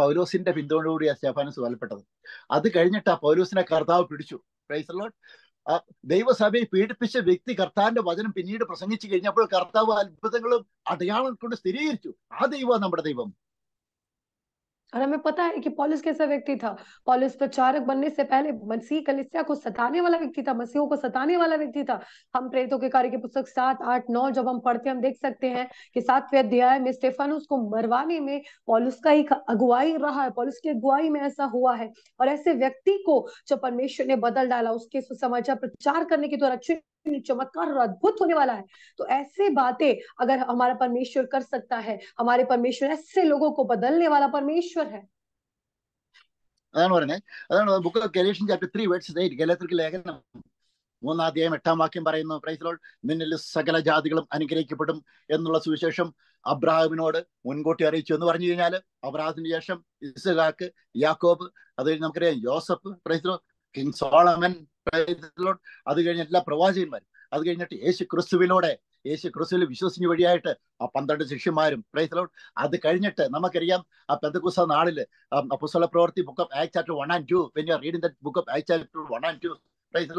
പൗലോസിന്റെ പിന്തുണയോടുകൂടിയാണ് സ്റ്റേഫാനോസ് കൊല്ലപ്പെട്ടത് അത് കഴിഞ്ഞിട്ട് ആ പൗലോസിനെ കർത്താവ് പിടിച്ചു പ്രൈസലോട്ട് ദൈവസഭയെ പീഡിപ്പിച്ച വ്യക്തി കർത്താവിന്റെ വചനം പിന്നീട് പ്രസംഗിച്ചു കഴിഞ്ഞപ്പോൾ കർത്താവ് അത്ഭുതങ്ങളും അടയാളം കൊണ്ട് സ്ഥിരീകരിച്ചു ആ ദൈവമാണ് നമ്മുടെ ദൈവം और हमें पता है कि पॉलिस कैसा व्यक्ति था पॉलिस प्रचारक तो बनने से पहले मसीह कलिसिया को सताने वाला व्यक्ति था मसीहों को सताने वाला व्यक्ति था हम प्रेतों के कार्य की पुस्तक सात आठ नौ जब हम पढ़ते हैं हम देख सकते हैं कि सातवें अध्याय में स्टेफन उसको मरवाने में पॉलिस का ही अगुवाई रहा है पॉलिस की अगुवाई में ऐसा हुआ है और ऐसे व्यक्ति को जो परमेश्वर ने बदल डाला उसके सुसमाचार प्रचार करने के द्वारा अच्छे चमत्कार और अद्भुत होने वाला है तो ऐसे बातें अगर हमारा परमेश्वर कर सकता है हमारे परमेश्वर ऐसे लोगों को बदलने वाला परमेश्वर है അതാണ് പറയുന്നത് അതാണ് book of Galatian chapter three words eight ഗലത്തിലേക്ക് ലേഖനം മൂന്നാധ്യായം എട്ടാം വാക്യം പറയുന്നു പ്രൈസലോൾ നിന്നിൽ സകല ജാതികളും അനുഗ്രഹിക്കപ്പെടും എന്നുള്ള സുവിശേഷം അബ്രാഹിമിനോട് മുൻകൂട്ടി അറിയിച്ചു എന്ന് പറഞ്ഞു കഴിഞ്ഞാൽ അബ്രാഹത്തിന് ശേഷം ഇസ്ലാക്ക് യാക്കോബ് അത് കഴിഞ്ഞ് നമുക്കറിയാം ജോസഫ് പ്രൈസലോൾ കിങ് സോളമൻ അത് കഴിഞ്ഞ എല്ലാ പ്രവാചകന്മാരും അത് കഴിഞ്ഞിട്ട് യേശു ക്രിസ്തുവിനോടെ യേശു ക്രിസ്തുവിൽ വിശ്വസിഞ്ഞ വഴിയായിട്ട് ആ പന്ത്രണ്ട് ശിഷ്യന്മാരും പ്രൈസലോട്ട് അത് കഴിഞ്ഞിട്ട് നമുക്കറിയാം ആ പെന്തകുസ നാളിൽ പുസ്തക പ്രവർത്തി book of act chapter one and two when you reading the book of act chapter one and two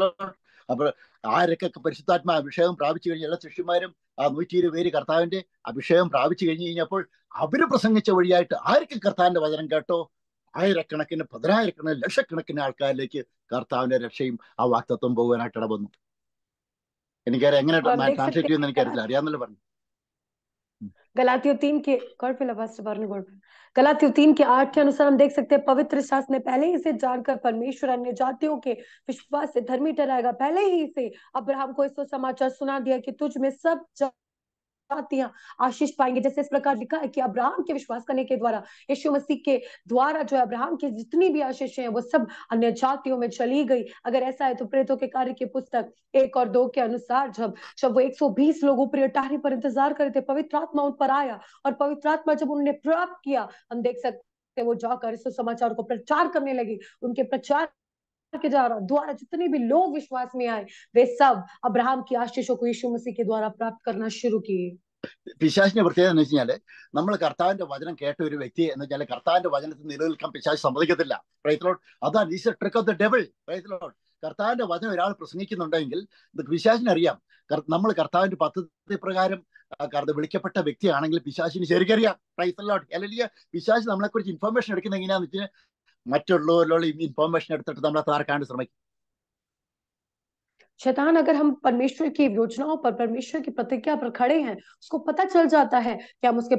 Lord അപ്പോൾ ആരൊക്കെ പരിശുദ്ധാത്മാ അഭിഷേകം പ്രാപിച്ചു കഴിഞ്ഞ എല്ലാ ശിഷ്യന്മാരും ആ നൂറ്റി ഇരുപത് പേര് കർത്താവിന്റെ അഭിഷേകം പ്രാപിച്ചു കഴിഞ്ഞു കഴിഞ്ഞപ്പോൾ അവര് പ്രസംഗിച്ച വഴിയായിട്ട് ആർക്കും കർത്താവിന്റെ വചനം കേട്ടോ ആയിരക്കണക്കിന് പതിനായിരക്കണക്കിന് ലക്ഷക്കണക്കിന് ആൾക്കാരിലേക്ക് കർത്താവിന്റെ രക്ഷയും ആ വാക്തത്വം എനിക്കറിയാം എങ്ങനെ ട്രാൻസ്ലേറ്റ് ചെയ്യുന്ന എനിക്കറിയില്ല പറഞ്ഞു गलातियों तीन के गलातियों तीन के आठ के अनुसार हम देख सकते हैं पवित्र शास्त्र ने पहले ही इसे जानकर परमेश्वर अन्य जातियों के विश्वास से धर्मी ठहराएगा पहले ही इसे अब्राहम को इस समाचार सुना दिया कि तुझ में सब जा... आतियां आशीष पाएंगे जैसे इस प्रकार लिखा है कि अब्राहम के विश्वास करने के द्वारा यीशु मसीह के द्वारा जो है अब्राहम की जितनी भी आशीष है वो सब अन्य जातियों में चली गई अगर ऐसा है तो प्रेतों के कार्य की पुस्तक एक और दो के अनुसार जब जब वो एक लोग ऊपरी अटारी पर इंतजार कर रहे थे पवित्र आत्मा उन पर आया और पवित्र आत्मा जब उन्होंने प्राप्त किया हम देख सकते वो जाकर इस समाचार को प्रचार करने लगी उनके प्रचार के जा रहा द्वारा जितने भी लोग विश्वास में आए वे सब अब्राहम की आशीषों को यीशु मसीह के द्वारा प्राप्त करना शुरू किए പിശാശിന്റെ പ്രത്യേകത എന്ന് വെച്ച് കഴിഞ്ഞാല് നമ്മൾ കർത്താവിന്റെ വചനം കേട്ട ഒരു വ്യക്തി എന്ന് വെച്ചാൽ കർത്താവിന്റെ വചനത്തിൽ നിലനിൽക്കാൻ പിശാശ് സമ്മതിക്കത്തില്ല റൈത്തലോട്ട് അതാണ് is trick of the devil റൈത്തലോട്ട് കർത്താവിന്റെ വചനം ഒരാൾ പ്രസംഗിക്കുന്നുണ്ടെങ്കിൽ പിശാശിനറിയാം നമ്മൾ കർത്താവിന്റെ പദ്ധതി പ്രകാരം വിളിക്കപ്പെട്ട വ്യക്തിയാണെങ്കിൽ പിശാശിന് ശരിക്കറിയാം പ്രൈസലോട്ട് അല്ലെങ്കിൽ പിശാശ് നമ്മളെ കുറിച്ച് ഇൻഫർമേഷൻ എടുക്കുന്ന എങ്ങനെയാന്ന് വെച്ചാൽ മറ്റുള്ളവരിലുള്ള ഇൻഫോർമേഷൻ എടുത്തിട്ട് നമ്മളെ തകർക്കാണ്ട് ശ്രമിക്കും शैतान अगर हम परमेश्वर की योजनाओं पर परमेश्वर की प्रतिज्ञा पर खड़े हैं उसको पता चल जाता है कि हम उसके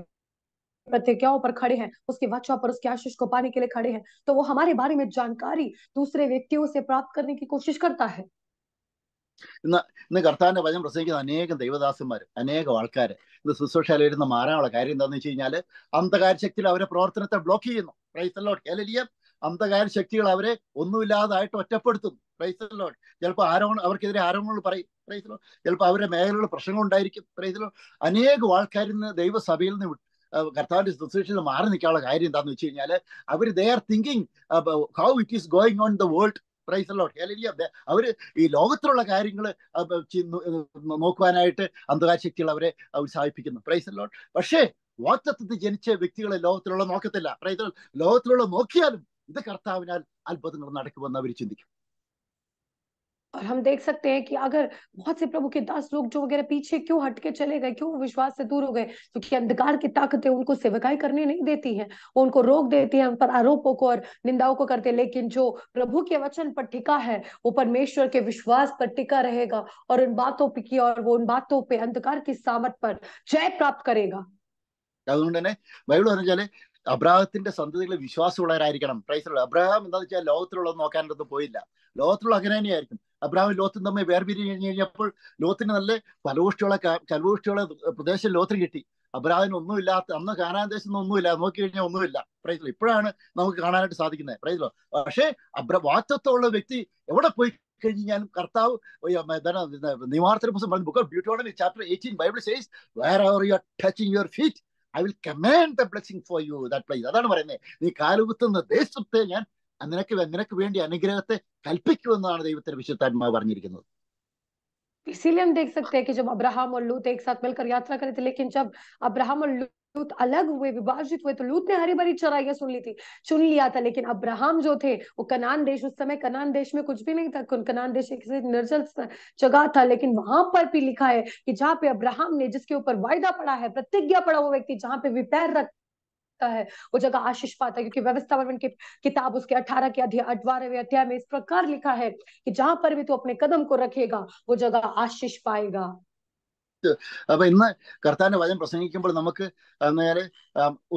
प्रतिज्ञाओं पर खड़े हैं उसकी वाचा पर उसके आशीष को पाने के लिए खड़े हैं तो वो हमारे बारे में जानकारी दूसरे व्यक्तियों से प्राप्त करने की कोशिश करता है ഇന്ന് ഇന്ന് കർത്താവിന്റെ വചനം പ്രസംഗിക്കുന്ന അനേകം ദൈവദാസന്മാർ അനേകം ആൾക്കാർ ഇന്ന് ശുശ്രൂഷയിൽ ഇരുന്ന് മാറാനുള്ള കാര്യം എന്താണെന്ന് വെച്ച് കഴിഞ്ഞാൽ അന്ധകാരശക്തിയിൽ അവരെ പ്രവർത്തനത്തെ ബ്ലോക്ക് ചെയ്യുന്നു അന്ധകാര ശക്തികൾ അവരെ ഒന്നുമില്ലാതായിട്ട് ഒറ്റപ്പെടുത്തുന്നു പ്രൈസലോട്ട് ചിലപ്പോൾ ആരോപണം അവർക്കെതിരെ ആരോപണങ്ങൾ പറയും പ്രൈസലോ ചിലപ്പോൾ അവരുടെ മേഖലകളിൽ പ്രശ്നങ്ങൾ ഉണ്ടായിരിക്കും പ്രൈസലോ അനേകം ആൾക്കാരിൽ നിന്ന് ദൈവസഭയിൽ നിന്ന് കർത്താവിന്റെ നിന്ന് മാറി നിൽക്കാനുള്ള കാര്യം എന്താണെന്ന് വെച്ച് കഴിഞ്ഞാൽ അവർ they are thinking how it is going on the world praise Lord ഹെലിയ അവർ ഈ ലോകത്തിലുള്ള കാര്യങ്ങൾ നോക്കുവാനായിട്ട് അന്ധകാര ശക്തികൾ അവരെ ഉത്സാഹിപ്പിക്കുന്നു പ്രൈസ് ലോട്ട് പക്ഷേ വാക്തത്വത്തിൽ ജനിച്ച വ്യക്തികളെ ലോകത്തിലുള്ള നോക്കത്തില്ല പ്രൈസ് ലോകത്തിലുള്ള നോക്കിയാലും इत कर्ता അത്ഭുതങ്ങൾ നടക്കുമെന്ന് അവർ और हम देख सकते हैं कि अगर बहुत से प्रभु के दास लोग जो वगैरह पीछे क्यों हटके चले गए क्यों विश्वास से दूर हो गए क्योंकि तो अंधकार की ताकतें उनको सेवकाई करने नहीं देती हैं वो उनको रोक देती हैं उन पर आरोपों को और निंदाओं को करते हैं लेकिन जो प्रभु के वचन पर टिका है वो परमेश्वर के विश्वास पर टिका रहेगा और उन बातों पर की और वो उन बातों पर अंधकार की सामर्थ पर जय प्राप्त करेगा അബ്രാഹത്തിന്റെ സന്തതികളെ വിശ്വാസമുള്ളവരായിരിക്കണം പ്രൈസുള്ള അബ്രാഹം എന്താ വെച്ചാൽ ലോകത്തിലുള്ളത് നോക്കാനൊന്നും പോയില്ല ലോകത്തിലുള്ള അങ്ങനെ തന്നെയായിരിക്കും അബ്രാഹും ലോത്തും തമ്മിൽ വേർപിരിഞ്ഞ് കഴിഞ്ഞ് കഴിഞ്ഞപ്പോൾ ലോത്തിന് നല്ല ഫലപുഷ്ടിയുള്ള കലപുഷ്ടിയുള്ള പ്രദേശം ലോത്തിന് കിട്ടി അബ്രാഹിന് ഒന്നുമില്ലാത്ത അന്ന് കാണാൻ ദേശത്തൊന്നും ഒന്നുമില്ല നോക്കി കഴിഞ്ഞാൽ ഒന്നുമില്ല പ്രൈസിലോ ഇപ്പോഴാണ് നമുക്ക് കാണാനായിട്ട് സാധിക്കുന്നത് പ്രൈസിലോ പക്ഷേ അബ്ര വാറ്റത്വമുള്ള വ്യക്തി എവിടെ പോയി കഴിഞ്ഞാലും കർത്താവ് നിവാർത്തന പുസ്തകം ബുക്ക് ഓഫ് ബ്യൂട്ടോണമി chapter eighteen Bible says where are you are touching your feet I will command the blessing for you that place അതാണ് പറയുന്നത് നീ കാലുകുത്തുന്ന ദേശത്തെ ഞാൻ നിനക്ക് നിനക്ക് വേണ്ടി അനുഗ്രഹത്തെ കൽപ്പിക്കുമെന്നാണ് ദൈവത്തിന്റെ വിശുദ്ധാത്മാവ് പറഞ്ഞിരിക്കുന്നത് इसीलिए हम देख सकते हैं कि जब अब्राहम और लूत एक साथ मिलकर यात्रा करे थे लेकिन जब अब्राहम और लूत लूत अलग हुए विभाजित हुए तो लूट ने हरी भरी चराइया सुन ली थी चुन लिया था लेकिन अब्राहम जो थे वो कनान देश उस समय कनान देश में कुछ भी नहीं था कनान देश एक निर्जल जगह था लेकिन वहां पर भी लिखा है कि जहाँ पे अब्राहम ने जिसके ऊपर वायदा पड़ा है प्रतिज्ञा पड़ा वो व्यक्ति जहाँ पे विपैर रख है वो जगह आशीष पाता है क्योंकि व्यवस्थापन की किताब उसके अठारह के अध्याय अठारहवें अध्याय में इस प्रकार लिखा है कि जहां पर भी तू अपने कदम को रखेगा वो जगह आशीष पाएगा അപ്പൊ ഇന്ന് കർത്താന്റെ വചനം പ്രസംഗിക്കുമ്പോൾ നമുക്ക് നേരെ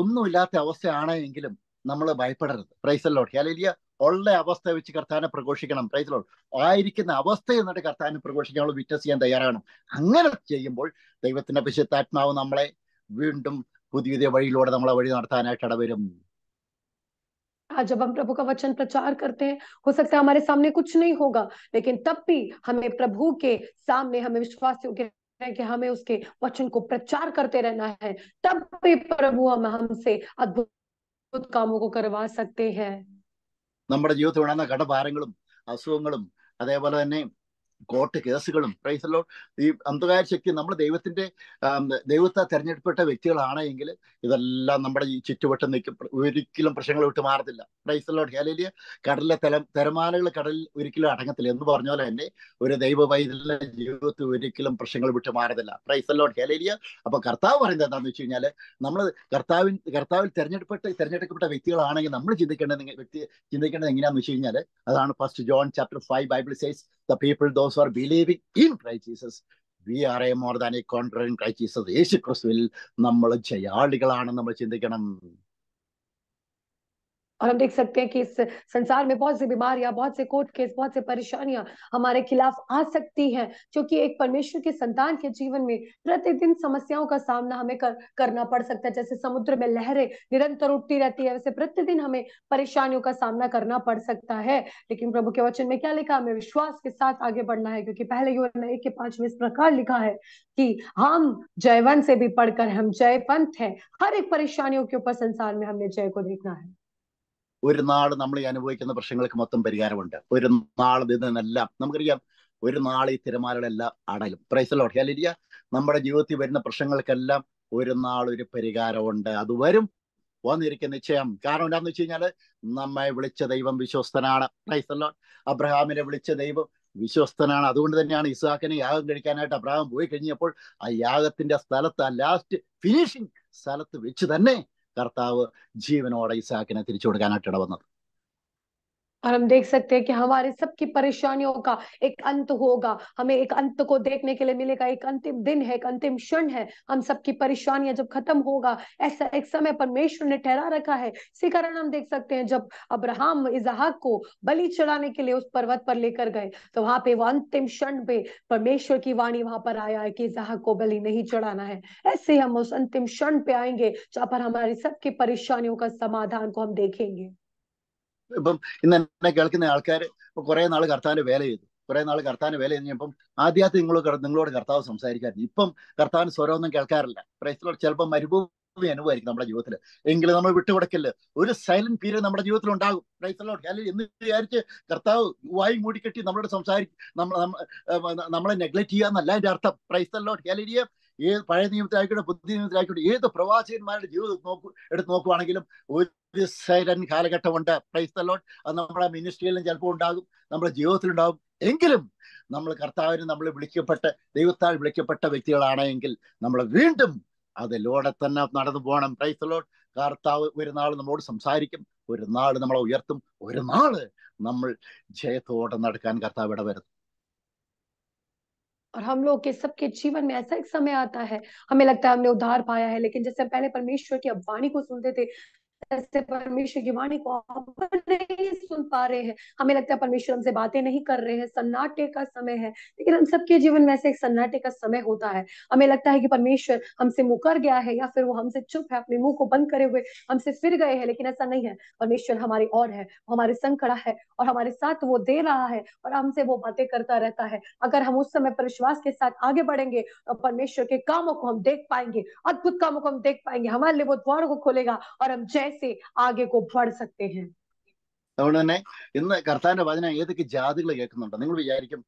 ഒന്നുമില്ലാത്ത അവസ്ഥയാണ് എങ്കിലും നമ്മൾ ഭയപ്പെടരുത് പ്രൈസലോട്ട് അല്ലെങ്കിൽ ഉള്ള അവസ്ഥ വെച്ച് കർത്താനെ പ്രഘോഷിക്കണം പ്രൈസലോട്ട് ആയിരിക്കുന്ന അവസ്ഥ എന്നിട്ട് കർത്താനെ പ്രഘോഷിക്കാൻ വിറ്റസ് വിറ്റ്നസ് ചെയ്യാൻ തയ്യാറാകണം അങ്ങനെ ചെയ്യുമ്പോൾ ദൈവത്തിന്റെ പിശുദ്ധാത്മാവ് നമ്മളെ വീണ്ടും പുതിയ പുതിയ വഴിയിലൂടെ നമ്മളെ വഴി നടത്താനായിട്ട് ഇടവരും जब हम प्रभु का वचन प्रचार करते हैं हो सकता है हमारे सामने कुछ नहीं होगा लेकिन तब भी हमें प्रभु के सामने हमें विश्वास योग्य है कि हमें उसके वचन को प्रचार करते रहना है तब भी प्रभु हम हमसे अद्भुत कामों को करवा सकते हैं നമ്മുടെ ജീവിതത്തിൽ ഉണ്ടാകുന്ന കടഭാരങ്ങളും അസുഖങ്ങളും അതേപോലെ തന്നെ കോർട്ട് കേസുകളും പ്രൈസല്ലോ ഈ അന്ധകാര ശക്തി നമ്മൾ ദൈവത്തിന്റെ ദൈവത്തെ തിരഞ്ഞെടുപ്പെട്ട വ്യക്തികളാണ് എങ്കിൽ ഇതെല്ലാം നമ്മുടെ ഈ ചുറ്റുവട്ടം നിൽക്കും ഒരിക്കലും പ്രശ്നങ്ങൾ വിട്ട് മാറത്തില്ല പ്രൈസല്ലോ ഹേലിയ കടലിലെ തല തിരമാലകൾ കടലിൽ ഒരിക്കലും അടങ്ങത്തില്ല എന്ന് പറഞ്ഞ പോലെ തന്നെ ഒരു ദൈവ പൈതലിന്റെ ജീവിതത്തിൽ ഒരിക്കലും പ്രശ്നങ്ങൾ വിട്ട് മാറത്തില്ല പ്രൈസല്ലോ ഹേലിയ അപ്പൊ കർത്താവ് പറയുന്നത് എന്താണെന്ന് വെച്ച് കഴിഞ്ഞാൽ നമ്മൾ കർത്താവിൻ കർത്താവിൽ തിരഞ്ഞെടുപ്പെട്ട തെരഞ്ഞെടുക്കപ്പെട്ട വ്യക്തികളാണെങ്കിൽ നമ്മൾ ചിന്തിക്കേണ്ടത് വ്യക്തി ചിന്തിക്കേണ്ടത് എങ്ങനെയാണെന്ന് വെച്ച് കഴിഞ്ഞാൽ അതാണ് first John chapter five Bible says the people, those who are believing in Christ Jesus, we are a more than a contrary in Christ Jesus. Yes, will number Chayaligalan and और हम देख सकते हैं कि इस संसार में बहुत सी बीमारियां बहुत से कोर्ट केस बहुत से परेशानियां हमारे खिलाफ आ सकती हैं क्योंकि एक परमेश्वर के संतान के जीवन में प्रतिदिन समस्याओं का सामना हमें कर, करना पड़ सकता है जैसे समुद्र में लहरें निरंतर उठती रहती है वैसे प्रतिदिन हमें परेशानियों का सामना करना पड़ सकता है लेकिन प्रभु के वचन में क्या लिखा हमें विश्वास के साथ आगे बढ़ना है क्योंकि पहले योजना एक के पांच में इस प्रकार लिखा है कि हम जयवंत से भी पढ़कर हम जयपंथ है हर एक परेशानियों के ऊपर संसार में हमने जय को देखना है ഒരു നാൾ നമ്മൾ അനുഭവിക്കുന്ന പ്രശ്നങ്ങൾക്ക് മൊത്തം പരിഹാരമുണ്ട് ഒരു നാൾ ഇതിനെല്ലാം നമുക്കറിയാം ഒരു നാൾ ഈ തിരമാലകളെല്ലാം അടലും പ്രൈസലോട്ട് അല്ലിയ നമ്മുടെ ജീവിതത്തിൽ വരുന്ന പ്രശ്നങ്ങൾക്കെല്ലാം ഒരു നാൾ ഒരു പരിഹാരമുണ്ട് അത് വരും വന്നിരിക്കുന്ന നിശ്ചയം കാരണം എന്താണെന്ന് വെച്ച് കഴിഞ്ഞാൽ നമ്മെ വിളിച്ച ദൈവം വിശ്വസ്തനാണ് പ്രൈസലോട്ട് അബ്രഹാമിനെ വിളിച്ച ദൈവം വിശ്വസ്തനാണ് അതുകൊണ്ട് തന്നെയാണ് ഇസാഖിനെ യാഗം കഴിക്കാനായിട്ട് അബ്രഹാം പോയി കഴിഞ്ഞപ്പോൾ ആ യാഗത്തിന്റെ സ്ഥലത്ത് ആ ലാസ്റ്റ് ഫിനിഷിംഗ് സ്ഥലത്ത് വെച്ച് തന്നെ കർത്താവ് ജീവനോടെ ഇസാക്കിനെ തിരിച്ചു കൊടുക്കാനായിട്ട് ഇടവന്നത് और हम देख सकते हैं कि हमारे सबकी परेशानियों का एक अंत होगा हमें एक अंत को देखने के लिए मिलेगा एक अंतिम दिन है एक अंतिम क्षण है हम सबकी परेशानियां जब खत्म होगा ऐसा एक समय परमेश्वर ने ठहरा रखा है इसी कारण हम देख सकते हैं जब अब्राहम इजहाक को बलि चढ़ाने के लिए उस पर्वत पर लेकर गए तो वहां पे वो अंतिम क्षण पे परमेश्वर की वाणी वहां पर आया है कि इजहाक को बलि नहीं चढ़ाना है ऐसे ही हम उस अंतिम क्षण पे आएंगे जहां पर हमारी सबकी परेशानियों का समाधान को हम देखेंगे ഇപ്പം ഇന്ന് എന്നെ കേൾക്കുന്ന ആൾക്കാർ കുറെ നാൾ കർത്താവിന്റെ വേല ചെയ്തു കുറെ നാൾ കർത്താവിന്റെ വേല ഇപ്പം ആദ്യമായിട്ട് നിങ്ങൾ നിങ്ങളോട് കർത്താവ് സംസാരിക്കാറില്ല ഇപ്പം കർത്താവിന് സ്വരമൊന്നും കേൾക്കാറില്ല പ്രൈസ്ലോട് ചിലപ്പോൾ മരുഭൂമി അനുഭവമായിരിക്കും നമ്മുടെ ജീവിതത്തിൽ എങ്കിലും നമ്മൾ വിട്ടുകൊടുക്കല് ഒരു സൈലന്റ് പീരീഡ് നമ്മുടെ ജീവിതത്തിൽ ഉണ്ടാകും പ്രൈസ്ലോട് അല്ലെങ്കിൽ എന്ന് വിചാരിച്ച് കർത്താവ് വായി മൂടിക്കെട്ടി നമ്മളോട് സംസാരിക്കും നമ്മൾ നമ്മളെ നെഗ്ലക്ട് ചെയ്യാന്നല്ല എന്റെ അർത്ഥം പ്രൈസ്ലോട്ട് അല്ലെങ്കിൽ ഏത് പഴയ നിയമത്തിലായിക്കോട്ടെ പുതിയ നിയമത്തിലായിക്കോട്ടെ ഏത് പ്രവാചകന്മാരുടെ ജീവിതം നോക്കു എടുത്ത് നോക്കുവാണെങ്കിലും ഒരു സൈലൻ കാലഘട്ടമുണ്ട് പ്രൈസ് തലോട്ട് അത് നമ്മുടെ മിനിസ്ട്രിയിലും ചിലപ്പോൾ ഉണ്ടാകും നമ്മുടെ ജീവിതത്തിലുണ്ടാകും എങ്കിലും നമ്മൾ കർത്താവിന് നമ്മൾ വിളിക്കപ്പെട്ട ദൈവത്താൽ വിളിക്കപ്പെട്ട വ്യക്തികളാണ് എങ്കിൽ നമ്മൾ വീണ്ടും അത് ലോടെ തന്നെ നടന്നു പോകണം പ്രൈസ് തലോട്ട് കർത്താവ് ഒരു നാൾ നമ്മോട് സംസാരിക്കും ഒരു നാൾ നമ്മളെ ഉയർത്തും ഒരു നാൾ നമ്മൾ ജയത്തോടെ നടക്കാൻ കർത്താവ് ഇടവരുത്തും और हम लोग के सबके जीवन में ऐसा एक समय आता है हमें लगता है हमने उद्धार पाया है लेकिन जैसे हम पहले परमेश्वर की अबानी को सुनते थे ऐसे परमेश्वर की वाणी को आप नहीं सुन पा रहे हैं हमें लगता है परमेश्वर हमसे बातें नहीं कर रहे हैं सन्नाटे का समय है लेकिन हम सबके जीवन में ऐसे एक सन्नाटे का समय होता है हमें लगता है कि परमेश्वर हमसे मुकर गया है या फिर वो हमसे चुप है अपने मुंह को बंद करे हुए हमसे फिर गए हैं लेकिन ऐसा नहीं है परमेश्वर हमारे और है हमारे संग खड़ा है और हमारे साथ वो दे रहा है और हमसे वो बातें करता रहता है अगर हम उस समय पर विश्वास के साथ आगे बढ़ेंगे तो परमेश्वर के कामों को हम देख पाएंगे अद्भुत कामों को हम देख पाएंगे हमारे लिए वो द्वार को खोलेगा और हम जय कैसे आगे को बढ़ सकते हैं അതുകൊണ്ട് തന്നെ ഇന്ന് കർത്താന്റെ വചന ഏതൊക്കെ ജാതികൾ കേൾക്കുന്നുണ്ട് നിങ്ങൾ വിചാരിക്കും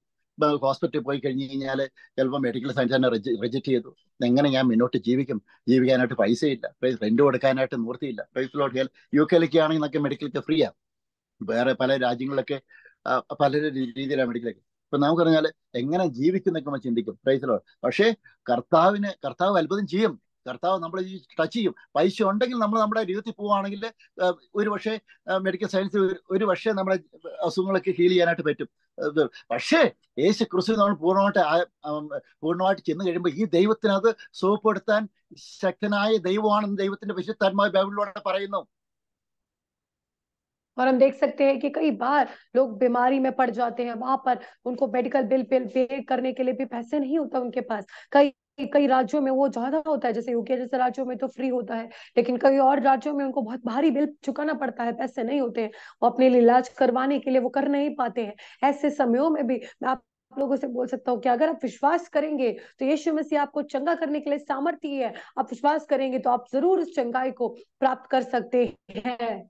ഹോസ്പിറ്റലിൽ പോയി കഴിഞ്ഞു കഴിഞ്ഞാൽ ചിലപ്പോൾ മെഡിക്കൽ സയൻസ് തന്നെ റിജക്റ്റ് ചെയ്തു എങ്ങനെ ഞാൻ മുന്നോട്ട് ജീവിക്കും ജീവിക്കാനായിട്ട് പൈസയില്ല റെന്റ് കൊടുക്കാനായിട്ട് നിവൃത്തിയില്ല പൈസ യു കെയിലൊക്കെ ആണെങ്കിൽ മെഡിക്കലൊക്കെ ആണ് വേറെ പല രാജ്യങ്ങളിലൊക്കെ പല രീതിയിലാണ് മെഡിക്കലൊക്കെ ഇപ്പൊ നമുക്കറിഞ്ഞാൽ എങ്ങനെ ജീവിക്കുന്നൊക്കെ നമ്മൾ ചിന്തിക്കും പ്രൈസലോ പക്ഷേ കർത്താവിന് കർത്താവ് അത്ഭുതം ചെയ്യും കർത്താവ് നമ്മൾ ഈ ടച്ച് ചെയ്യും പൈസ ഉണ്ടെങ്കിൽ നമ്മൾ നമ്മുടെ രീതിയിൽ പോവുകയാണെങ്കിൽ ഒരു പക്ഷേ മെഡിക്കൽ സയൻസ് ഒരു പക്ഷേ നമ്മുടെ അസുഖങ്ങളൊക്കെ ഹീൽ ചെയ്യാനായിട്ട് പറ്റും പക്ഷേ യേശു ക്രിസ്തു നമ്മൾ പൂർണ്ണമായിട്ട് പൂർണ്ണമായിട്ട് ചെന്ന് കഴിയുമ്പോൾ ഈ ദൈവത്തിനത് സുഖപ്പെടുത്താൻ ശക്തനായ ദൈവമാണെന്ന് ദൈവത്തിന്റെ വിശുദ്ധന്മാർ ബൈബിളിലൂടെ പറയുന്നു और हम देख सकते हैं कि कई बार लोग बीमारी में पड़ जाते हैं वहां पर उनको मेडिकल बिल पे करने के लिए भी पैसे नहीं होता उनके पास कई कई राज्यों में वो ज्यादा होता है जैसे यूके जैसे राज्यों में तो फ्री होता है लेकिन कई और राज्यों में उनको बहुत भारी बिल चुकाना पड़ता है पैसे नहीं होते हैं वो अपने लिए इलाज करवाने के लिए वो कर नहीं पाते हैं ऐसे समयों में भी आप आप लोगों से बोल सकता हूँ कि अगर आप विश्वास करेंगे तो यीशु मसीह आपको चंगा करने के लिए सामर्थ्य है आप विश्वास करेंगे तो आप जरूर उस चंगाई को प्राप्त कर सकते हैं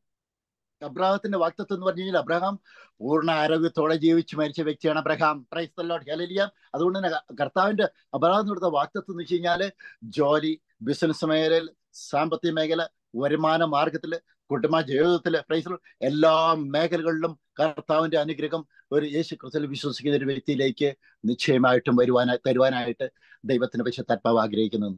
അബ്രാഹത്തിന്റെ വാക്തത്വം എന്ന് പറഞ്ഞു കഴിഞ്ഞാൽ അബ്രഹാം പൂർണ്ണ ആരോഗ്യത്തോടെ ജീവിച്ച് മരിച്ച വ്യക്തിയാണ് അബ്രഹാം പ്രൈസ്തല്ലോട്ട് ഹലലിയ അതുകൊണ്ട് തന്നെ കർത്താവിന്റെ അബ്രഹാം കൊടുത്ത വാക്തത്വം എന്ന് വെച്ച് കഴിഞ്ഞാൽ ജോലി ബിസിനസ് മേഖലയിൽ സാമ്പത്തിക മേഖല വരുമാന മാർഗത്തില് കുടുംബ ജീവിതത്തില് പ്രൈസ് എല്ലാ മേഖലകളിലും കർത്താവിന്റെ അനുഗ്രഹം ഒരു യേശു ക്രിസ്തു വിശ്വസിക്കുന്ന ഒരു വ്യക്തിയിലേക്ക് നിശ്ചയമായിട്ടും വരുവാനായി തരുവാനായിട്ട് ദൈവത്തിന് പക്ഷെ തത്മാവ് ആഗ്രഹിക്കുന്നു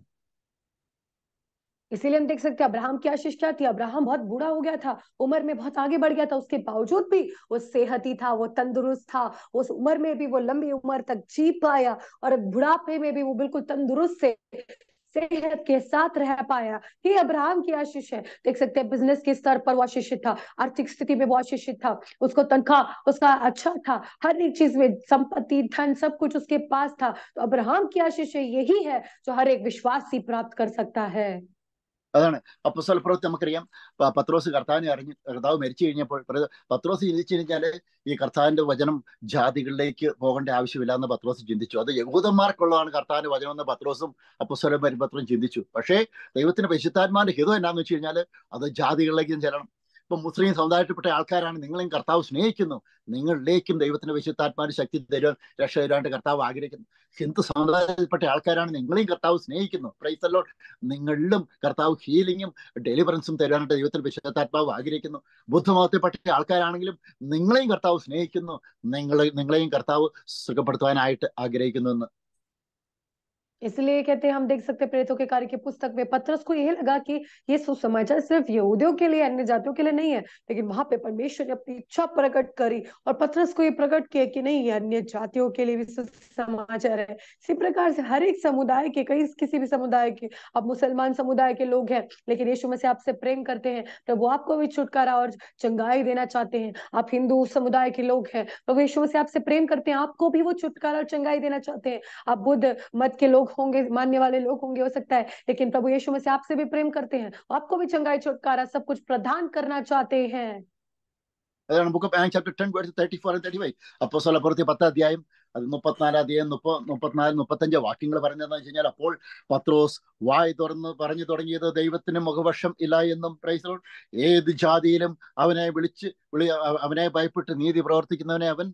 इसीलिए हम देख सकते हैं अब्राहम की आशीष क्या थी अब्राहम बहुत बूढ़ा हो गया था उम्र में बहुत आगे बढ़ गया था उसके बावजूद भी वो सेहती था वो तंदुरुस्त था उस उम्र में भी वो लंबी उम्र तक जी पाया और बुढ़ापे में भी वो बिल्कुल तंदुरुस्त से सेहत के साथ रह पाया ये अब्राहम की आशीष है देख सकते हैं बिजनेस के स्तर पर वो आशीषित था आर्थिक स्थिति में वो आशीषित था उसको तनख्वाह उसका अच्छा था हर एक चीज में संपत्ति धन सब कुछ उसके पास था तो अब्राहम की आशीष यही है जो हर एक विश्वास ही प्राप्त कर सकता है അതാണ് അപ്പസ്വല പ്രവൃത്തി നമുക്കറിയാം പത്രോസ് കർത്താവിനെ അറിഞ്ഞ് കർത്താവ് മരിച്ചു കഴിഞ്ഞപ്പോൾ പത്രോസ് ചിന്തിച്ചു കഴിഞ്ഞാല് ഈ കർത്താവിന്റെ വചനം ജാതികളിലേക്ക് പോകേണ്ട ആവശ്യമില്ല എന്ന് പത്രോസ് ചിന്തിച്ചു അത് യഹൂദന്മാർക്കുള്ളതാണ് കർത്താവിന്റെ വചനം എന്ന് പത്രോസും സ്വലം പരിപത്രം ചിന്തിച്ചു പക്ഷേ ദൈവത്തിന്റെ പരിശുദ്ധാത്മാന്റെ ഹിതം എന്നാന്ന് വെച്ച് കഴിഞ്ഞാല് അത് ജാതികളിലേക്ക് ചെല്ലണം ഇപ്പൊ മുസ്ലിം സമുദായത്തിൽപ്പെട്ട ആൾക്കാരാണ് നിങ്ങളെയും കർത്താവ് സ്നേഹിക്കുന്നു നിങ്ങളിലേക്കും ദൈവത്തിന്റെ വിശുദ്ധാത്മാവിന് ശക്തി തരുവാൻ രക്ഷ തരുവാണ്ട് കർത്താവ് ആഗ്രഹിക്കുന്നു ഹിന്ദു സമുദായത്തിൽപ്പെട്ട ആൾക്കാരാണ് നിങ്ങളെയും കർത്താവ് സ്നേഹിക്കുന്നു പ്രൈസല്ലോ നിങ്ങളിലും കർത്താവ് ഹീലിങ്ങും ഡെലിവറൻസും തരുവാനായിട്ട് ദൈവത്തിന്റെ വിശുദ്ധാത്മാവ് ആഗ്രഹിക്കുന്നു ബുദ്ധമതത്തിൽപ്പെട്ട ആൾക്കാരാണെങ്കിലും നിങ്ങളെയും കർത്താവ് സ്നേഹിക്കുന്നു നിങ്ങളെ നിങ്ങളെയും കർത്താവ് സുഖപ്പെടുത്തുവാനായിട്ട് ആഗ്രഹിക്കുന്നു എന്ന് इसलिए कहते हैं हम देख सकते हैं प्रेतों के कार्य की पुस्तक में पत्रस को यह लगा कि ये सुसमाचार सिर्फ यहूदियों के लिए अन्य जातियों के लिए नहीं है लेकिन वहां पे परमेश्वर ने अपनी इच्छा प्रकट करी और पत्रस को ये प्रकट किया कि नहीं ये अन्य जातियों के लिए भी सुसमाचार है इसी प्रकार से हर एक समुदाय के कई किसी भी समुदाय के अब मुसलमान समुदाय के लोग हैं लेकिन यीशु में से आपसे प्रेम करते हैं तो वो आपको भी छुटकारा और चंगाई देना चाहते हैं आप हिंदू समुदाय के लोग हैं प्रभु यीशु में से आपसे प्रेम करते हैं आपको भी वो छुटकारा और चंगाई देना चाहते हैं आप बुद्ध मत के लोग होंगे माननीय वाले लोग होंगे हो सकता है लेकिन प्रभु यीशुम से आपसे भी प्रेम करते हैं आपको भी चंगाई छुटकारा सब कुछ प्रदान करना चाहते हैं अरन book of A chapter 10 verse 34 or 34 अध्याय 34 34 35 ವಾಕ್ಯಗಳನ್ನು ಪರನೆ ಅಂತ ಇರಬೇಕು ಅಪ್ಪಲ್ ಪತ್ರೋಸ್ ವಾಯ ದೊರನ ಪರನೆ ತೊಡಗಿದ ದೈವತಿನ ಮೊಗವಶಂ ಇಲಯೆನಂ ಪ್ರೈಸ್ರೋಡ್ ಏದಿ ಜಾದಿಲಂ ಅವನೇ ಬಿಳಿಚ್ ಅವನೇ ಬಯೆಟ್ಟು ನೀತಿ ಪ್ರವರ್ತಿಕುವನೇ ಅವನ್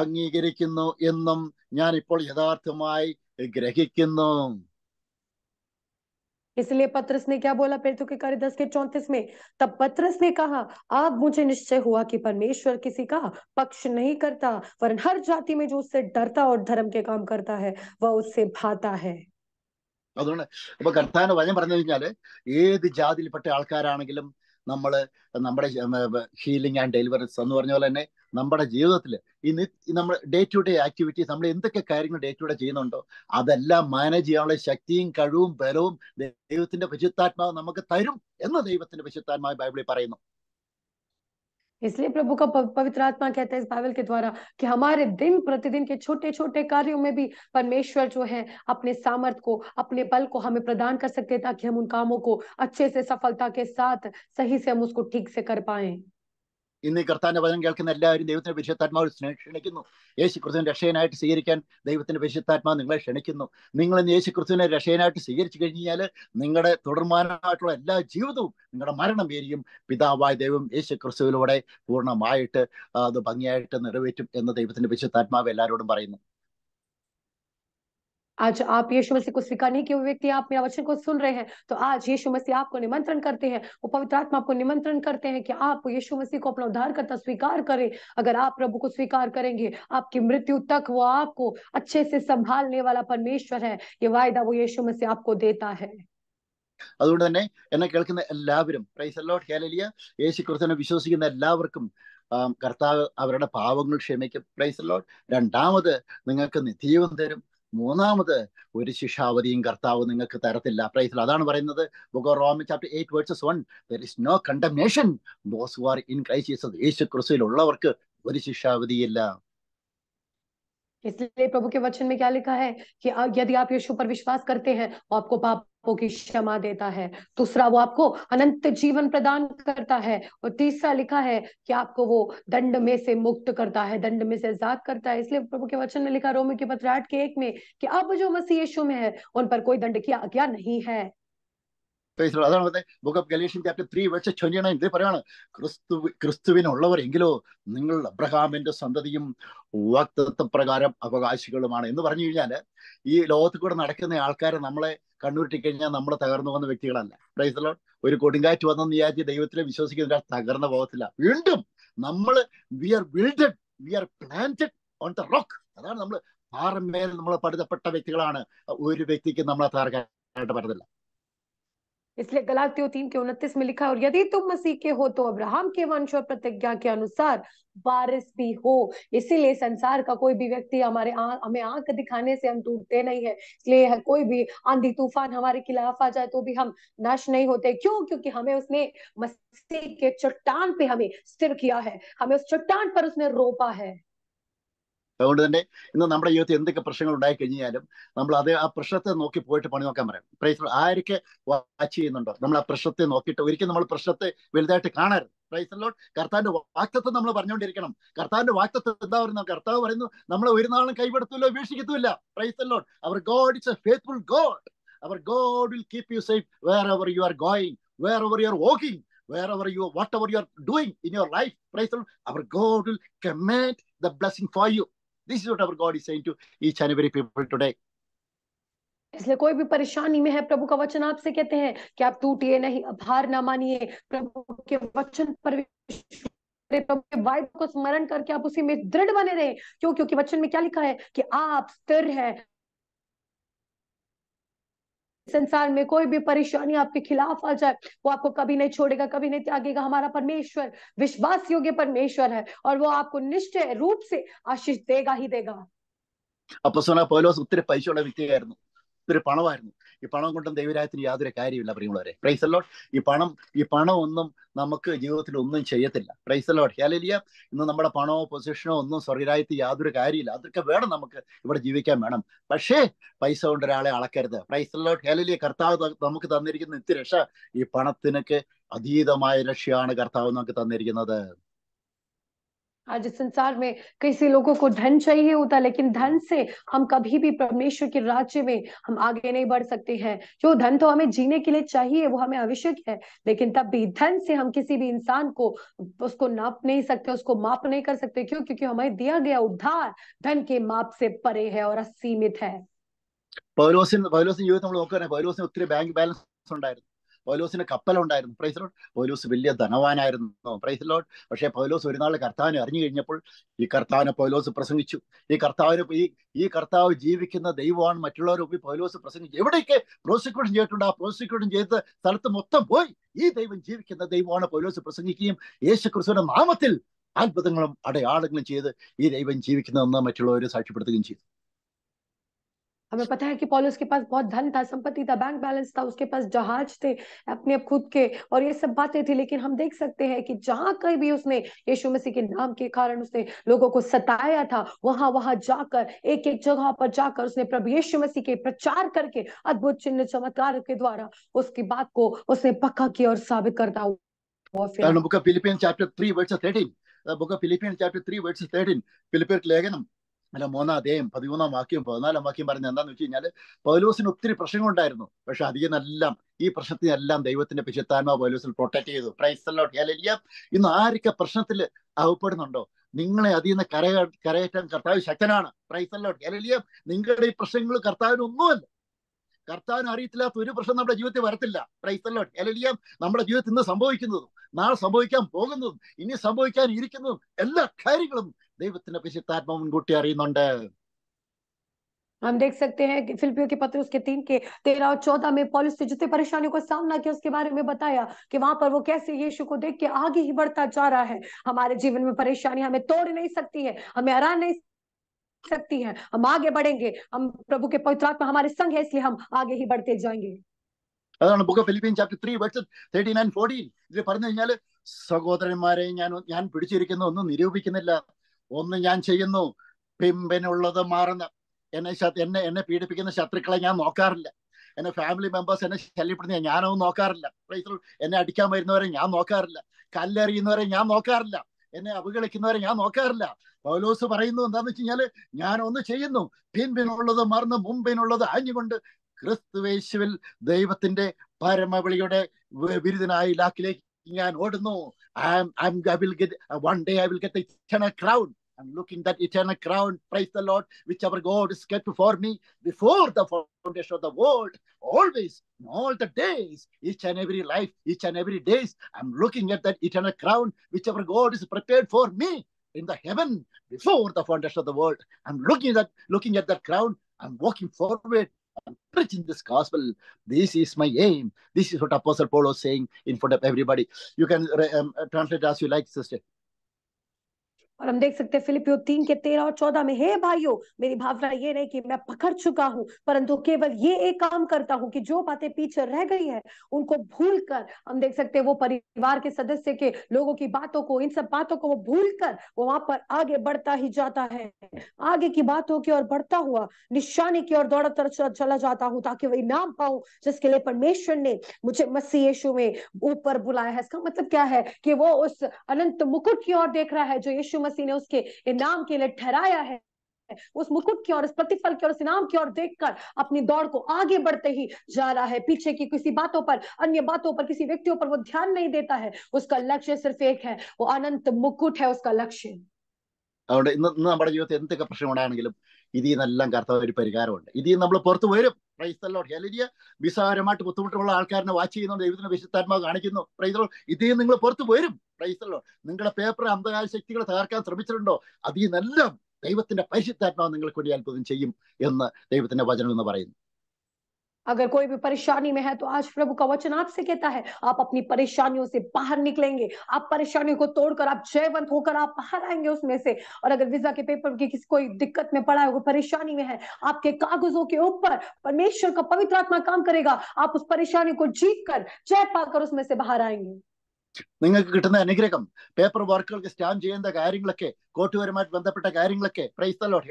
ಅಂಗೀಕಿಕುನೋ ಇನಂ ನಾನು ಇಪ್ಪಲ್ ಯದಾರ್ಥಮಾಯಿ इसलिए पत्रस ने क्या बोला पेतु तो के कार्य दस के चौंतीस में तब पत्रस ने कहा अब मुझे निश्चय हुआ कि परमेश्वर किसी का पक्ष नहीं करता वरन हर जाति में जो उससे डरता और धर्म के काम करता है वह उससे भाता है അതുകൊണ്ട് അപ്പൊ കർത്താവിന്റെ വചനം പറഞ്ഞു കഴിഞ്ഞാല് ഏത് ജാതിയിൽപ്പെട്ട ആൾക്കാരാണെങ്കിലും നമ്മുടെ ഹീലിംഗ് ആൻഡ് ഡെലിവറൻസ് എന്ന് പറഞ്ഞ പോലെ തന്നെ നമ്മുടെ ജീവിതത്തിൽ ഈ നമ്മൾ ഡേ ടു ഡേ ആക്ടിവിറ്റീസ് നമ്മൾ എന്തൊക്കെ കാര്യങ്ങൾ ഡേ ടു ഡേ ചെയ്യുന്നുണ്ടോ അതെല്ലാം മാനേജ് ചെയ്യാനുള്ള ശക്തിയും കഴിവും ബലവും ദൈവത്തിന്റെ വിശുദ്ധാത്മാവ് നമുക്ക് തരും എന്ന് ദൈവത്തിന്റെ ബൈബിളിൽ പറയുന്നു इसलिए प्रभु का पवित्र आत्मा कहता है इस बाइबल के द्वारा कि हमारे दिन प्रतिदिन के छोटे छोटे कार्यों में भी परमेश्वर जो है अपने सामर्थ को अपने बल को हमें प्रदान कर सकते हैं ताकि हम उन कामों को अच्छे से सफलता के साथ सही से हम उसको ठीक से कर पाए ഇന്ന് ഈ കർത്താന്റെ വചനം കേൾക്കുന്ന എല്ലാവരും ദൈവത്തിന്റെ പരിശുദ്ധാത്മാവ് ക്ഷണിക്കുന്നു യേശു ക്രിസ്തുവിനെ രക്ഷയനായിട്ട് സ്വീകരിക്കാൻ ദൈവത്തിന്റെ പരിശുദ്ധാത്മാവ് നിങ്ങളെ ക്ഷണിക്കുന്നു നിങ്ങൾ ഇന്ന് യേശു ക്രിസ്തുവിനെ രക്ഷയനായിട്ട് സ്വീകരിച്ചു കഴിഞ്ഞാൽ നിങ്ങളുടെ തുടർമാനായിട്ടുള്ള എല്ലാ ജീവിതവും നിങ്ങളുടെ മരണം പേരിയും പിതാവായ ദൈവം യേശു ക്രിസ്തുവിലൂടെ പൂർണ്ണമായിട്ട് അത് ഭംഗിയായിട്ട് നിറവേറ്റും എന്ന് ദൈവത്തിന്റെ പരിശുദ്ധാത്മാവ് എല്ലാവരോടും പറയുന്നു आज आप यीशु मसीह को स्वीकार नहीं किए हुए व्यक्ति आप मेरा वचन को सुन रहे हैं तो आज यीशु मसीह आपको निमंत्रण करते हैं वो पवित्र आत्मा आपको निमंत्रण करते हैं कि आप यीशु मसीह को अपना उद्धार करता स्वीकार करें अगर आप प्रभु को स्वीकार करेंगे आपकी मृत्यु तक वो आपको अच्छे से संभालने वाला परमेश्वर है ये वायदा वो यीशु मसीह आपको देता है അതുകൊണ്ട് തന്നെ എന്നെ കേൾക്കുന്ന എല്ലാവരും പ്രൈസ് ഹേലലിയ യേശു വിശ്വസിക്കുന്ന എല്ലാവർക്കും കർത്താവ് അവരുടെ പാവങ്ങൾ ക്ഷമിക്കും പ്രൈസ് രണ്ടാമത് നിങ്ങൾക്ക് തരും మూనామద ఒక శిశావదియ కర్తవవు మీకు తరతilla ప్రైస్లా అదാണ് പറയുന്നത് బర్గోరోమి chapter 8 verses 1 there is no condemnation those who are in Christ యేసు క్రీస్తులో ఉన్నവർకు పరిశిశావదియilla ఎస్లే ప్రభు కే వచన్ మే క్యా లిఖా హై కి యది ఆప్ యేషు పర్ విశ్వాస్ కర్తే హై ఆప్కో పాప आपको की क्षमा देता है दूसरा वो आपको अनंत जीवन प्रदान करता है और तीसरा लिखा है कि आपको वो दंड में से मुक्त करता है दंड में से आजाद करता है इसलिए प्रभु के वचन में लिखा रोमी के पत्र आठ के एक में कि अब जो मसीह यीशु में है उन पर कोई दंड की आज्ञा नहीं है അതാണ് book of Galatian chapter three verse ട്വന്റിയാണ് ഇത് പറയുകയാണ് ക്രിസ്തു ക്രിസ്തുവിനുള്ളവർ എങ്കിലോ നിങ്ങൾ അബ്രഹാമിന്റെ സന്തതിയും വാക്തത്വ പ്രകാരം അവകാശികളുമാണ് എന്ന് പറഞ്ഞു കഴിഞ്ഞാൽ ഈ ലോകത്തിൽ കൂടെ നടക്കുന്ന ആൾക്കാരെ നമ്മളെ കണ്ണൂരിട്ടി കഴിഞ്ഞാൽ നമ്മൾ തകർന്നു പോകുന്ന വ്യക്തികളല്ല പ്രൈസലോൺ ഒരു കൊടുങ്കാറ്റ് വന്നെന്ന് വിചാരിച്ച് ദൈവത്തിലെ വിശ്വസിക്കുന്നവരാൾ തകർന്നു പോകത്തില്ല വീണ്ടും നമ്മൾ we are builded we are planted on the rock അതാണ് നമ്മൾ പാറമേൽ നമ്മൾ പഠിതപ്പെട്ട വ്യക്തികളാണ് ഒരു വ്യക്തിക്ക് നമ്മളെ തകർക്കാനായിട്ട് പറ്റത്തില്ല इसलिए गलातियों तीन के उनतीस में लिखा है और यदि तुम मसीह के हो तो अब्राहम के वंश और प्रतिज्ञा के अनुसार वारिस भी हो इसीलिए संसार का कोई भी व्यक्ति हमारे हमें आंख दिखाने से हम टूटते नहीं है इसलिए कोई भी आंधी तूफान हमारे खिलाफ आ जाए तो भी हम नष्ट नहीं होते क्यों क्योंकि हमें उसने मसीह के चट्टान पे हमें स्थिर किया है हमें उस चट्टान पर उसने रोपा है അതുകൊണ്ട് തന്നെ ഇന്ന് നമ്മുടെ ജീവിതത്തിൽ എന്തൊക്കെ പ്രശ്നങ്ങൾ ഉണ്ടായി കഴിഞ്ഞാലും നമ്മൾ അത് ആ പ്രശ്നത്തെ നോക്കി പോയിട്ട് പണി നോക്കാൻ പറയാം പ്രൈസ് ആരൊക്കെ വാച്ച് ചെയ്യുന്നുണ്ടോ നമ്മൾ ആ പ്രശ്നത്തെ നോക്കിയിട്ട് ഒരിക്കലും നമ്മൾ പ്രശ്നത്തെ വലുതായിട്ട് കാണരുത് പ്രൈസ് ലോട്ട് കർത്താന്റെ വാക്തത്വം നമ്മൾ പറഞ്ഞുകൊണ്ടിരിക്കണം കർത്താന്റെ വാക്തത്വം എന്താ പറയുന്നത് കർത്താവ് പറയുന്നു നമ്മളെ ഒരു നാളും കൈപെടുത്തില്ല ഉപേക്ഷിക്കത്തുമില്ല praise lord our God it's a faithful God our God will keep you safe wherever you are going wherever you are walking wherever you whatever you are doing in your life praise our God will command the blessing for you This is what our God is saying to each and every people today. इसलिए कोई भी परेशानी में है प्रभु का वचन आपसे कहते हैं कि आप टूटिए नहीं भार ना मानिए प्रभु के वचन पर प्रभु के वायदे को स्मरण करके आप उसी में दृढ़ बने रहे क्यों क्योंकि वचन में क्या लिखा है कि आप स्थिर है संसार में कोई भी परेशानी आपके खिलाफ आ जाए वो आपको कभी नहीं छोड़ेगा कभी नहीं त्यागेगा हमारा परमेश्वर विश्वास योग्य परमेश्वर है और वो आपको निश्चय रूप से आशीष देगा ही देगा അപ്പൊ സോണ പൗലോസ് ഒത്തിരി പൈസയുള്ള വ്യക്തിയായിരുന്നു ഇതൊരു പണമായിരുന്നു ഈ പണം കൊണ്ടും ദൈവരായത്തിന് യാതൊരു കാര്യമില്ല പ്രിയമുള്ളവരെ പ്രൈസലോട്ട് ഈ പണം ഈ പണം ഒന്നും നമുക്ക് ജീവിതത്തിൽ ഒന്നും ചെയ്യത്തില്ല പ്രൈസലോട്ട് ഹേലിയ ഇന്ന് നമ്മുടെ പണമോ പൊസിഷനോ ഒന്നും സ്വർഗരായത്തിൽ യാതൊരു കാര്യമില്ല അതൊക്കെ വേണം നമുക്ക് ഇവിടെ ജീവിക്കാൻ വേണം പക്ഷേ പൈസ കൊണ്ട് ഒരാളെ അളക്കരുത് പ്രൈസലോട്ട് ഹേലിയ കർത്താവ് നമുക്ക് തന്നിരിക്കുന്ന നിത്യരക്ഷ ഈ പണത്തിനൊക്കെ അതീതമായ രക്ഷയാണ് കർത്താവ് നമുക്ക് തന്നിരിക്കുന്നത് आज इस संसार में कई से लोगों को धन चाहिए होता है लेकिन धन से हम कभी भी परमेश्वर के राज्य में हम आगे नहीं बढ़ सकते हैं जो धन तो हमें जीने के लिए चाहिए वो हमें आवश्यक है लेकिन तब भी धन से हम किसी भी इंसान को उसको नाप नहीं सकते उसको माप नहीं कर सकते क्यों क्योंकि हमें दिया गया उद्धार धन के माप से परे है और असीमित है പൗലോസിൻ പൗലോസിൻ ജീവിതം നമ്മൾ നോക്കുകയാണെങ്കിൽ പൗലോസിന് ഒത്തിരി ബാങ്ക് ബാലൻസ് ഉണ്ടായിരുന്നു പൗലോസിന് കപ്പലുണ്ടായിരുന്നു പ്രൈസ് ലോഡ് പൗലോസ് വലിയ ധനവാനായിരുന്നു പ്രൈസ് ലോഡ് പക്ഷേ പൗലോസ് ഒരു നാൾ കർത്താവിനെ അറിഞ്ഞു കഴിഞ്ഞപ്പോൾ ഈ കർത്താവിനെ പൗലോസ് പ്രസംഗിച്ചു ഈ കർത്താവിന് ഈ ഈ കർത്താവ് ജീവിക്കുന്ന ദൈവമാണ് മറ്റുള്ളവരെ പോയി പൗലോസ് പ്രസംഗിച്ചു എവിടേക്ക് പ്രോസിക്യൂഷൻ ചെയ്തിട്ടുണ്ട് ആ പ്രോസിക്യൂഷൻ ചെയ്ത സ്ഥലത്ത് മൊത്തം പോയി ഈ ദൈവം ജീവിക്കുന്ന ദൈവമാണ് പൗലോസ് പ്രസംഗിക്കുകയും യേശു ക്രിസ്തുവിന്റെ നാമത്തിൽ അത്ഭുതങ്ങളും അടയാളങ്ങളും ചെയ്ത് ഈ ദൈവം ജീവിക്കുന്നതെന്ന് മറ്റുള്ളവരെ സാക്ഷ്യപ്പെടുത്തുകയും ചെയ്തു हमें पता है कि पॉलिस के पास बहुत धन था संपत्ति था बैंक बैलेंस था उसके पास जहाज थे अपने अब खुद के और ये सब बातें थी लेकिन हम देख सकते हैं कि जहां कहीं भी उसने यीशु मसीह के नाम के कारण उसने लोगों को सताया था वहां वहां जाकर एक एक जगह पर जाकर उसने प्रभु यीशु मसीह के प्रचार करके अद्भुत चिन्ह चमत्कार के द्वारा उसकी बात को उसने पक्का किया और साबित करता हुआ Philippians അല്ല മൂന്നാം അധ്യായം പതിമൂന്നാം വാക്യം പതിനാലാം വാക്യം പറഞ്ഞ എന്താന്ന് വെച്ച് കഴിഞ്ഞാൽ പൗലോസിന് ഒത്തിരി ഉണ്ടായിരുന്നു പക്ഷെ അതിനെല്ലാം ഈ പ്രശ്നത്തിനെല്ലാം ദൈവത്തിന്റെ പിശുത്താൻമ പൗലോസിൽ പ്രൊട്ടക്ട് ചെയ്തു പ്രൈസ് ഇന്ന് ആരൊക്കെ പ്രശ്നത്തിൽ അകപ്പെടുന്നുണ്ടോ നിങ്ങളെ അതിൽ നിന്ന് കരകയറ്റാൻ കർത്താവ് ശക്തനാണ് പ്രൈസ് അല്ലോട്ട് നിങ്ങളുടെ ഈ പ്രശ്നങ്ങൾ കർത്താവിന് ഒന്നുമല്ല कर्ता अल्वर प्रश्न ना जीवते वरती ना जीवन इन संभव ना संभव इन संभव एल क्यों दैवत्में हम देख सकते हैं कि फिल्पियों के पत्र उसके तीन के तेरह और चौदह में पॉलिस ने जितने परेशानियों का सामना किया उसके बारे में बताया कि वहां पर वो कैसे यीशु को देख के आगे ही बढ़ता जा रहा है हमारे जीवन में परेशानी हमें तोड़ नहीं सकती है हमें हरा नहीं शक्ति है हम आगे बढ़ेंगे हम प्रभु के पवित्र आत्मा हमारे संग है इसलिए हम आगे ही बढ़ते जाएंगे സഹോദരന്മാരെ ഞാൻ ഞാൻ പിടിച്ചിരിക്കുന്നു ഒന്നും നിരൂപിക്കുന്നില്ല ഒന്ന് ഞാൻ ചെയ്യുന്നു പിമ്പനുള്ളത് മാറുന്ന എന്നെ എന്നെ എന്നെ പീഡിപ്പിക്കുന്ന ശത്രുക്കളെ ഞാൻ നോക്കാറില്ല എന്നെ ഫാമിലി മെമ്പേഴ്സ് എന്നെ ശല്യപ്പെടുന്ന ഞാനൊന്നും നോക്കാറില്ല എന്നെ അടിക്കാൻ വരുന്നവരെ ഞാൻ നോക്കാറില്ല കല്ലെറിയുന്നവരെ ഞാൻ നോക്കാറില്ല എന്നെ അവഗണിക്കുന്നവരെ ഞാൻ നോക്കാറില്ല പൗലോസ് പറയുന്നു എന്താന്ന് വെച്ച് കഴിഞ്ഞാല് ഞാൻ ഒന്ന് ചെയ്യുന്നു പിൻപിനുള്ളത് മറന്ന് മുമ്പിനുള്ളത് ആഞ്ഞുകൊണ്ട് ക്രിസ്തുവേശുവിൽ ദൈവത്തിന്റെ പരമവിളിയുടെ ബിരുദനായ ഇലാക്കിലേക്ക് ഞാൻ ഓടുന്നു I am I will get one day I will get a crowd I'm looking that eternal crown, praise the Lord, which our God is kept for me before the foundation of the world, always, in all the days, each and every life, each and every days. I'm looking at that eternal crown, which our God is prepared for me in the heaven before the foundation of the world. I'm looking at looking at that crown. I'm walking forward. I'm preaching this gospel. This is my aim. This is what Apostle Paul was saying in front of everybody. You can um, translate as you like, sister. और हम देख सकते हैं फिलिपियो तीन के तेरह और चौदह में हे भाइयों मेरी भावना ये नहीं कि मैं पकड़ चुका हूं परंतु केवल ये एक काम करता हूं कि जो बातें पीछे रह गई है उनको भूल कर हम देख सकते हैं वो परिवार के सदस्य के लोगों की बातों को इन सब बातों को वो भूल कर वो वहां पर आगे बढ़ता ही जाता है आगे की बातों की ओर बढ़ता हुआ निशानी की ओर दौड़ता चला जाता हूं ताकि वही इनाम पाऊं जिसके लिए परमेश्वर ने मुझे मसी यशु में ऊपर बुलाया है इसका मतलब क्या है कि वो उस अनंत मुकुट की ओर देख रहा है जो यशु मसीह ने उसके इनाम के लिए ठहराया है उस मुकुट की ओर इस प्रतिफल की ओर इस इनाम की ओर देखकर अपनी दौड़ को आगे बढ़ते ही जा रहा है पीछे की किसी बातों पर अन्य बातों पर किसी व्यक्तियों पर वो ध्यान नहीं देता है उसका लक्ष्य सिर्फ एक है वो अनंत मुकुट है उसका लक्ष्य അതുകൊണ്ട് ഇന്ന് നമ്മുടെ ജീവിതത്തിൽ എന്തൊക്കെ പ്രശ്നം ഉണ്ടാണെങ്കിലും ഇതിൽ നിന്നെല്ലാം കർത്താവ് ഒരു പരിഹാരമുണ്ട് ഇതിൽ നമ്മൾ പുറത്തു വരും പ്രൈസ്തലോട്ട് ഹെലിയ വിസാരമായിട്ട് ബുദ്ധിമുട്ടുള്ള ആൾക്കാരനെ വാച്ച് ചെയ്യുന്നുണ്ട് ദൈവത്തിന് വിശുദ്ധാത്മാവ് കാണിക്കുന്നു പ്രൈസലോട്ട് ഇതിൽ നിങ്ങൾ പുറത്തു വരും പ്രൈസ്തലോ നിങ്ങളുടെ പേപ്പർ അന്ധകാര ശക്തികളെ തകർക്കാൻ ശ്രമിച്ചിട്ടുണ്ടോ അതിൽ നിന്നെല്ലാം ദൈവത്തിന്റെ പരിശുദ്ധാത്മാവ് നിങ്ങൾക്ക് വേണ്ടി അത്ഭുതം ചെയ്യും എന്ന് ദൈവത്തിന്റെ വചനം എന്ന് പറയുന്നു अगर कोई भी परेशानी में है तो आज प्रभु का वचन आपसे कहता है आप अपनी परेशानियों से बाहर निकलेंगे आप परेशानियों को तोड़कर आप जयवंत होकर आप बाहर आएंगे उसमें से और अगर वीजा के पेपर की किसी कोई दिक्कत में पड़ा है वो परेशानी में है आपके कागजों के ऊपर परमेश्वर का पवित्र आत्मा काम करेगा आप उस परेशानी को जीत कर जय पाकर उसमें से बाहर आएंगे ನಿಮಗೆ ಎಷ್ಟೋ ಅನಿಗ್ರೀಕಂ ಪೇಪರ್ ವರ್ಕಗಳಕೆ ಸ್ಟಾಂಪ್ ಜೇಂದ ಕಾರ್ಯಗಳಕ್ಕೆ ಕೋಟುವರಮಟ್ ಬಂದಪಟ್ಟ ಕಾರ್ಯಗಳಕ್ಕೆ ಪ್ರೈಸ್ನ ಲೋರ್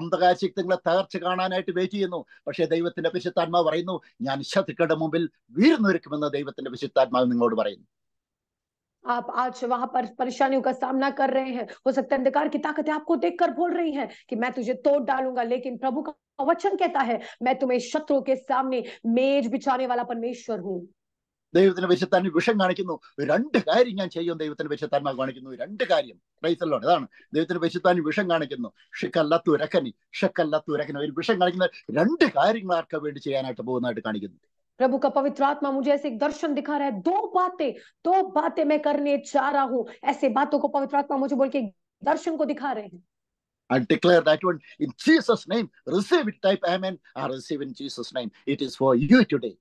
ಅಂಧಕಾಯ ಸೀತಗಳ ತಾಗರ್ಚ ಕಾಣನೈಟ್ ವೇಟ್ ಇದನು ಪಕ್ಷೆ ದೇವದಿನ ಭಿತ್ತಾತ್ಮವ ಬರುನ ನಾನು ಶತಕಡೆ ಮುಂಭಲ್ ವೀರನುವರುಕಮನ ದೇವದಿನ ಭಿತ್ತಾತ್ಮನ ನಿಮಗೊಡ ಬರುನ ಆಜ್ ವಹಾ ಪರ್ ಪರಿಶಾನಿಯೋ ಕ ಸಾಮನಾ ಕರ ರೇಹ ಹೋಸಕ ತಂದಕಾರ ಕಿ ತಕತೆ ಆಪಕೋ ದೇಕ್ಕರ್ ಬೋಲ್ ರಹೀ ಹೈ ಕಿ ಮೈ ತುಜೆ ತೋಡ್ ಡಾಲುಂಗಾ ಲೇಕಿನ್ ಪ್ರಭು ಕ ವಚನ್ ಕಹತಾ ಹೈ ಮೈ ತುಮೇ ಶತ್ರೋ ಕ ಸಾಮ್ನೆ ಮೇಜ್ ಬಿಚಾನೆ ವಾಲಾ ಪರಮೇಶ್ವರ ಹೂ ദൈവത്തിന്റെ വിശത്താൻ വിഷം കാണിക്കുന്നു രണ്ട് കാര്യം ഞാൻ ചെയ്യും ദൈവത്തിന്റെ വിശത്താത്മാവ് കാണിക്കുന്നു രണ്ട് കാര്യം റൈസല്ലോൺ ഇതാണ് ദൈവത്തിന്റെ വിശത്താൻ വിഷം കാണിക്കുന്നു ഷിക്കല്ലാത്ത ഉരക്കനി ഷക്കല്ലാത്ത ഉരക്കനി ഒരു വിഷം കാണിക്കുന്ന രണ്ട് കാര്യങ്ങൾ ആർക്കാ വേണ്ടി ചെയ്യാനായിട്ട് പോകുന്നതായിട്ട് കാണിക്കുന്നു प्रभु का पवित्र आत्मा मुझे ऐसे एक दर्शन दिखा रहा है दो बातें दो बातें मैं करने जा रहा हूँ ऐसे बातों को पवित्र आत्मा मुझे बोल के दर्शन को दिखा रहे हैं and declare that one in Jesus' name. Receive it, type Amen. I receive in Jesus' name. It is for you today.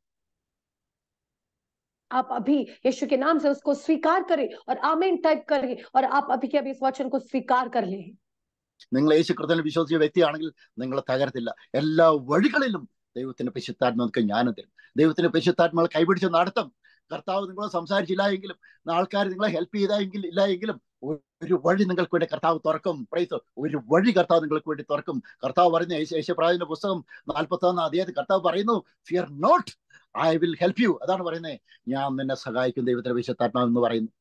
आप अभी यीशु के नाम से उसको स्वीकार करें और आमेन टाइप करें और आप अभी के अभी इस वचन को स्वीकार कर लें നിങ്ങൾ യേശു കൃതനെ വിശ്വസിച്ച വ്യക്തിയാണെങ്കിൽ നിങ്ങളെ തകർത്തില്ല എല്ലാ വഴികളിലും ദൈവത്തിന്റെ പരിശുദ്ധാത്മാക്ക് ജ്ഞാനം തരും ദൈവത്തിന്റെ പരിശുദ്ധാത്മാവ് കൈപിടിച്ച് നടത്തും കർത്താവ് നിങ്ങളെ സംസാരിച്ചില്ല എങ്കിലും ആൾക്കാർ നിങ്ങളെ ഹെൽപ്പ് ചെയ്തെങ്കിൽ ഇല്ല എങ്കിലും ഒരു വഴി നിങ്ങൾക്ക് വേണ്ടി കർത്താവ് തുറക്കും പ്രൈസ് ഒരു വഴി കർത്താവ് നിങ്ങൾക്ക് വേണ്ടി തുറക്കും കർത്താവ് പറയുന്ന യേശപ്രായന്റെ പുസ്തകം നാൽപ്പത്തൊന്ന് ഒന്ന് അദ്ദേഹത്തെ കർത്താവ് പറയുന്നു fear not I will help you അതാണ് പറയുന്നത് ഞാൻ നിന്നെ സഹായിക്കും ദൈവത്തിന്റെ വിശുദ്ധാത്മാവെന്ന് പറയുന്നു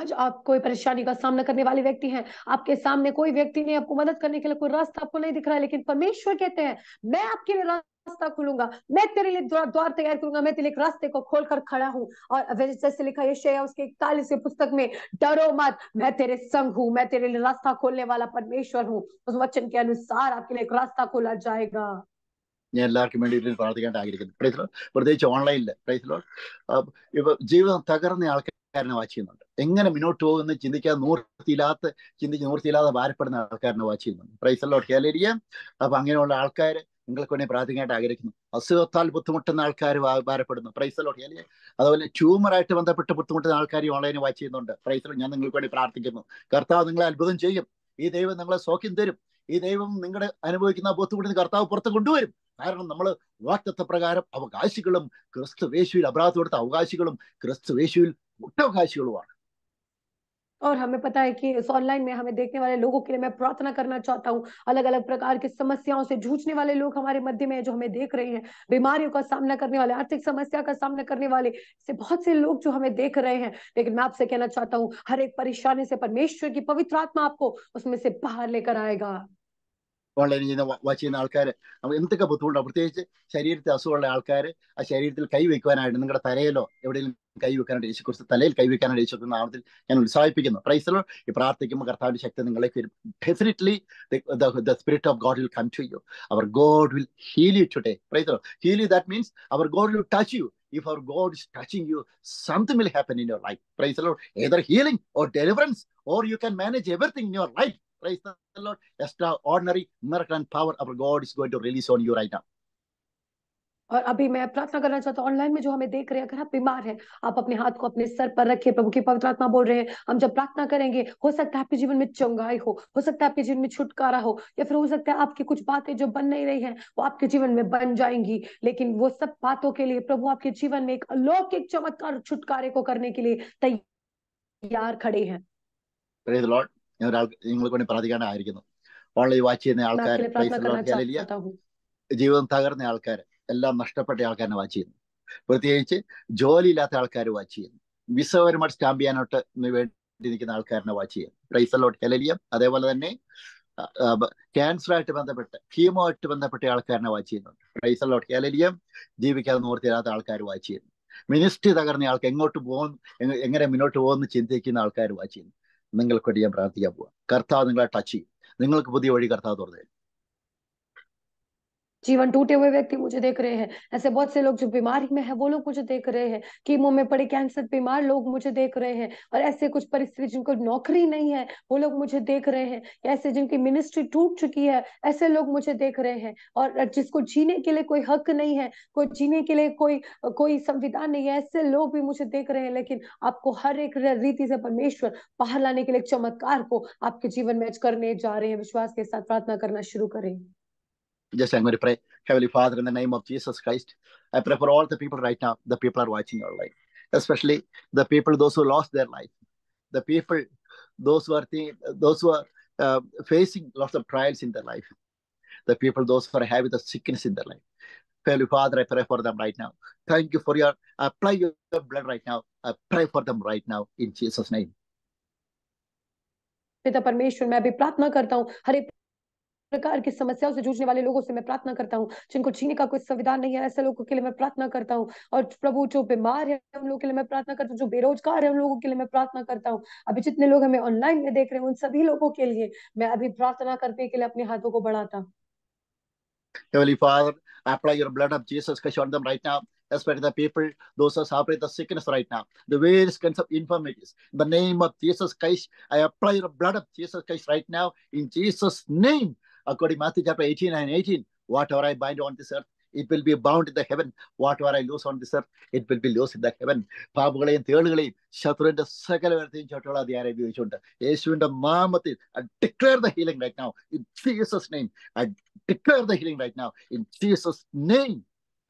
आज आप कोई परेशानी का सामना करने वाले व्यक्ति हैं आपके सामने कोई व्यक्ति नहीं आपको मदद करने के लिए कोई रास्ता आपको नहीं दिख रहा है लेकिन परमेश्वर कहते हैं मैं आपके लिए रास्ता खोलूंगा मैं तेरे लिए द्वार तैयार करूंगा मैं तेरे रास्ते को खोल कर खड़ा हूँ और जैसे लिखा ये शेयर उसके इकतालीस पुस्तक में डरो मत मैं तेरे संग हूँ मैं तेरे लिए रास्ता खोलने वाला परमेश्वर हूँ उस वचन के अनुसार आपके लिए एक रास्ता खोला जाएगा ഞാൻ എല്ലാവർക്കും ഇതിൽ പ്രാർത്ഥിക്കാൻ ആഗ്രഹിക്കുന്നു പ്രൈസ് ലോഡ് പ്രത്യേകിച്ച് ഓൺലൈനിൽ പ്രൈസ് ലോഡ് ഇപ്പൊ ജീവിതം തകർന്ന ആൾക്കാരനെ വാച്ച് ചെയ്യുന്നുണ്ട് എങ്ങനെ മുന്നോട്ട് പോകുമെന്ന് ചിന്തിക്കാൻ നൂർത്തിയില്ലാത്ത ചിന്തിച്ച് നൂർത്തിയില്ലാതെ ഭാരപ്പെടുന്ന ആൾക്കാരനെ വാച്ച് ചെയ്യുന്നുണ്ട് പ്രൈസ് ലോഡ് കേലേരിയ അപ്പൊ അങ്ങനെയുള്ള ആൾക്കാർ നിങ്ങൾക്ക് വേണ്ടി പ്രാർത്ഥിക്കാനായിട്ട് ആഗ്രഹിക്കുന്നു അസുഖത്താൽ ബുദ്ധിമുട്ടുന്ന ആൾക്കാർ ഭാരപ്പെടുന്നു പ്രൈസലോട്ട് അല്ലേ അതുപോലെ ട്യൂമറായിട്ട് ബന്ധപ്പെട്ട് ബുദ്ധിമുട്ടുന്ന ആൾക്കാർ ഓൺലൈനിൽ വാച്ച് ചെയ്യുന്നുണ്ട് പ്രൈസലോ ഞാൻ നിങ്ങൾക്ക് വേണ്ടി പ്രാർത്ഥിക്കുന്നു കർത്താവ് നിങ്ങളെ അത്ഭുതം ചെയ്യും ഈ ദൈവം നിങ്ങളെ സൗഖ്യം തരും ಈ ದೈವಂ ನಂಗಡೆ ಅನುಭವಿಕನ ಬೋತ್ತು ಬಿಡಿನ ಕರ್ತವ್ಯ ಹೊರತು ಕಂಡುವರು ಕಾರಣ ನಾವು ವಾಚತ್ತ ಪ್ರಕಾರ ಅವಗಾಶಿಕಳು ಕೃಷ್ಣ ವೇಷವಿಲ ಅಪರಾತದ ಅವಗಾಶಿಕಳು ಕೃಷ್ಣ ವೇಷವಿಲ ಮುಟ್ಟ ಅವಗಾಶಿಕಳೋ ಆರ್ ಹಮೇ ಪತಾ ಹೈ ಕಿ ಇಸ್ ಆನ್ಲೈನ್ ಮೇ ಹಮೇ ದೇಖನೆ ವಾಲೆ ಲೋಗೋ ಕೆ ಲಿಯೇ ಮೈ ಪ್ರಾರ್ಥನಾ ಕರ್ನಾ ಚಾಹ್ತಾ ಹೂ ಆಲಗ್ ಆಲಗ್ ಪ್ರಕಾರ ಕೆ ಸಮಸ್ಯಾಯೋ ಸೆ ಜೂಚ್ನೆ ವಾಲೆ ಲೋಗ್ ಹಮಾರೆ ಮಧ್ಯ ಮೇ ಜೋ ಹಮೇ ದೇಖ ರಹೇ ಹೈ બીಮಾರಿಯೋ ಕಾ ಸಾಮ್ನಾ ಕರ್ನೆ ವಾಲೆ ಆರ್ಥಿಕ ಸಮಸ್ಯಾ ಕಾ ಸಾಮ್ನಾ ಕರ್ನೆ ವಾಲೆ ಇಸೆ ಬಹುತ್ ಸೇ ಲೋಗ್ ಜೋ ಹಮೇ ದೇಖ ರಹೇ ಹೈ ಲೇಕಿನ್ ಮೈ ಅಪ್ಸೆ ಕೆಹನಾ ಚಾಹ್ತಾ ಹೂ ہر ಏಕ್ ಪರಿಶಾನೆ ಸೆ ಪರಮೇಶ್ವರ ಕಿ ಪವಿತ್ರಾತ್ಮ ಆಪ್ಕೋ ಉಸ್ಮೇ ಸೆ ಬಹರ್ ಲೇಕರ್ ಆಯೇಗಾ ഓൺലൈൻ ചെയ്യുന്ന വാച്ച് ചെയ്യുന്ന ആൾക്കാർ എന്തൊക്കെ ബുദ്ധിമുട്ടാണ് പ്രത്യേകിച്ച് ശരീരത്തിൽ അസുഖമുള്ള ആൾക്കാർ ആ ശരീരത്തിൽ കൈ കൈവയ്ക്കുവാനായിട്ട് നിങ്ങളുടെ തലയിലോ എവിടെയെങ്കിലും കൈ യേശു യേശുക്രിസ്തു തലയിൽ യേശു യേശുക്കുന്ന നാമത്തിൽ ഞാൻ ഉത്സാഹിപ്പിക്കുന്നു പ്രൈസലോ ഈ പ്രാർത്ഥിക്കുമ്പോൾ കർത്താവിന്റെ ശക്തി നിങ്ങളെ വരും definitely the spirit of God will come to you our God will heal you today praise the lord heal you that means our God will touch you if our God is touching you something will happen in your life praise the lord either healing Either healing or deliverance, or you can manage everything in your life Praise the Lord. Extraordinary miracle and power of God is going to release on you right now. और अभी मैं प्रार्थना करना चाहता हूँ online में जो हमें देख रहे हैं अगर आप बीमार हैं आप अपने हाथ को अपने सर पर रखिए प्रभु की पवित्र आत्मा बोल रहे हैं हम जब प्रार्थना करेंगे हो सकता है आपके जीवन में चंगाई हो हो सकता है आपके जीवन में छुटकारा हो या फिर हो सकता है आपकी कुछ बातें जो बन नहीं रही है वो आपके जीवन में बन जाएंगी लेकिन वो सब बातों के लिए प्रभु आपके जीवन में एक अलौकिक चमत्कार छुटकारे को करने के लिए तैयार खड़े हैं ഞാൻ ഒരാൾ നിങ്ങൾക്ക് വേണ്ടി പ്രാർത്ഥിക്കാനായിരിക്കുന്നു ഓൺലൈൻ വാച്ച് ചെയ്യുന്ന ആൾക്കാർ പൈസ ജീവിതം തകർന്ന ആൾക്കാർ എല്ലാം നഷ്ടപ്പെട്ട ആൾക്കാരെ വാച്ച് ചെയ്യുന്നു പ്രത്യേകിച്ച് ജോലിയില്ലാത്ത ആൾക്കാർ വാച്ച് ചെയ്യുന്നു വിസപരമായിട്ട് സ്റ്റാമ്പ് ചെയ്യാനോട്ട് വേണ്ടി നിൽക്കുന്ന ആൾക്കാരനെ വാച്ച് ചെയ്യുന്നു പ്രൈസലോട്ട് ഹെലലിയം അതേപോലെ തന്നെ ക്യാൻസറായിട്ട് ബന്ധപ്പെട്ട് കീമോ ആയിട്ട് ബന്ധപ്പെട്ട ആൾക്കാരനെ വാച്ച് ചെയ്യുന്നുണ്ട് പ്രൈസലോട്ട് ഹെലലിയം ജീവിക്കാതെ നിവർത്തിയില്ലാത്ത ആൾക്കാർ വാച്ച് ചെയ്യുന്നു മിനിസ്ട്രി തകർന്ന ആൾക്ക് എങ്ങോട്ട് പോകുന്നു എങ്ങനെ മുന്നോട്ട് പോകുന്നു ചിന്തിക്കുന്ന ആൾക്കാർ വാച്ച് ചെയ്യുന്നു നിങ്ങൾക്ക് വേണ്ടി ഞാൻ പ്രാർത്ഥിക്കാൻ പോവാം കർത്താവ് നിങ്ങളെ ടച്ച് ചെയ്യും നിങ്ങൾക്ക് പുതിയ വഴി കർത്താവ് തുറന്നു जीवन टूटे हुए व्यक्ति मुझे देख रहे हैं ऐसे बहुत से लोग जो बीमारी में है वो लोग मुझे देख रहे हैं कीमो में पड़े कैंसर बीमार लोग मुझे देख रहे हैं और ऐसे कुछ परिस्थिति जिनको नौकरी नहीं है वो लोग मुझे देख रहे हैं ऐसे जिनकी मिनिस्ट्री टूट चुकी है ऐसे लोग मुझे देख रहे हैं और जिसको जीने के लिए कोई हक नहीं है कोई जीने के लिए कोई कोई संविधान नहीं है ऐसे लोग भी मुझे देख रहे हैं लेकिन आपको हर एक रीति से परमेश्वर बाहर लाने के लिए चमत्कार को आपके जीवन में आज करने जा रहे हैं विश्वास के साथ प्रार्थना करना शुरू करें Just I'm going to pray, Heavenly Father, in the name of Jesus Christ. I pray for all the people right now, the people are watching your life, especially the people, those who lost their life, the people, those who are th- those who are uh, facing lots of trials in their life, the people, those who are having the sickness in their life. Heavenly Father, I pray for them right now. Thank you for your apply your blood right now. I pray for them right now in Jesus' name. पिता परमेश्वर मैं अभी प्रार्थना करता हूँ हर प्रकार की समस्याओं से जूझने वाले लोगों से मैं प्रार्थना करता हूँ जिनको जीने का कोई संविधान नहीं है ऐसे लोगों के लिए मैं प्रार्थना करता हूँ और प्रभु जो बीमार है उन लोगों के लिए मैं प्रार्थना करता हूँ जो बेरोजगार है उन लोगों के लिए मैं प्रार्थना करता हूँ अभी जितने लोग हमें ऑनलाइन में देख रहे हैं उन सभी लोगों के लिए मैं अभी प्रार्थना करने के लिए अपने हाथों को बढ़ाता हूँ Heavenly Father, I apply your blood of Jesus Christ on them right now. Especially the people, those who suffer the sickness right now, the various kinds of infirmities. In the name of Jesus Christ, I apply your blood of Jesus Christ right now. In Jesus' name, According to Matthew chapter 18 and 18, whatever I bind on this earth, it will be bound in the heaven. Whatever I lose on this earth, it will be lost in the heaven. and and പാപുകളെയും തേളുകളെയും ശത്രുവിന്റെ സകല വരത്തെയും ചട്ടോള അധികാരം ഉപയോഗിച്ചുകൊണ്ട് യേശുവിന്റെ I declare the healing right now in Jesus' name. I declare the healing right now in Jesus' name.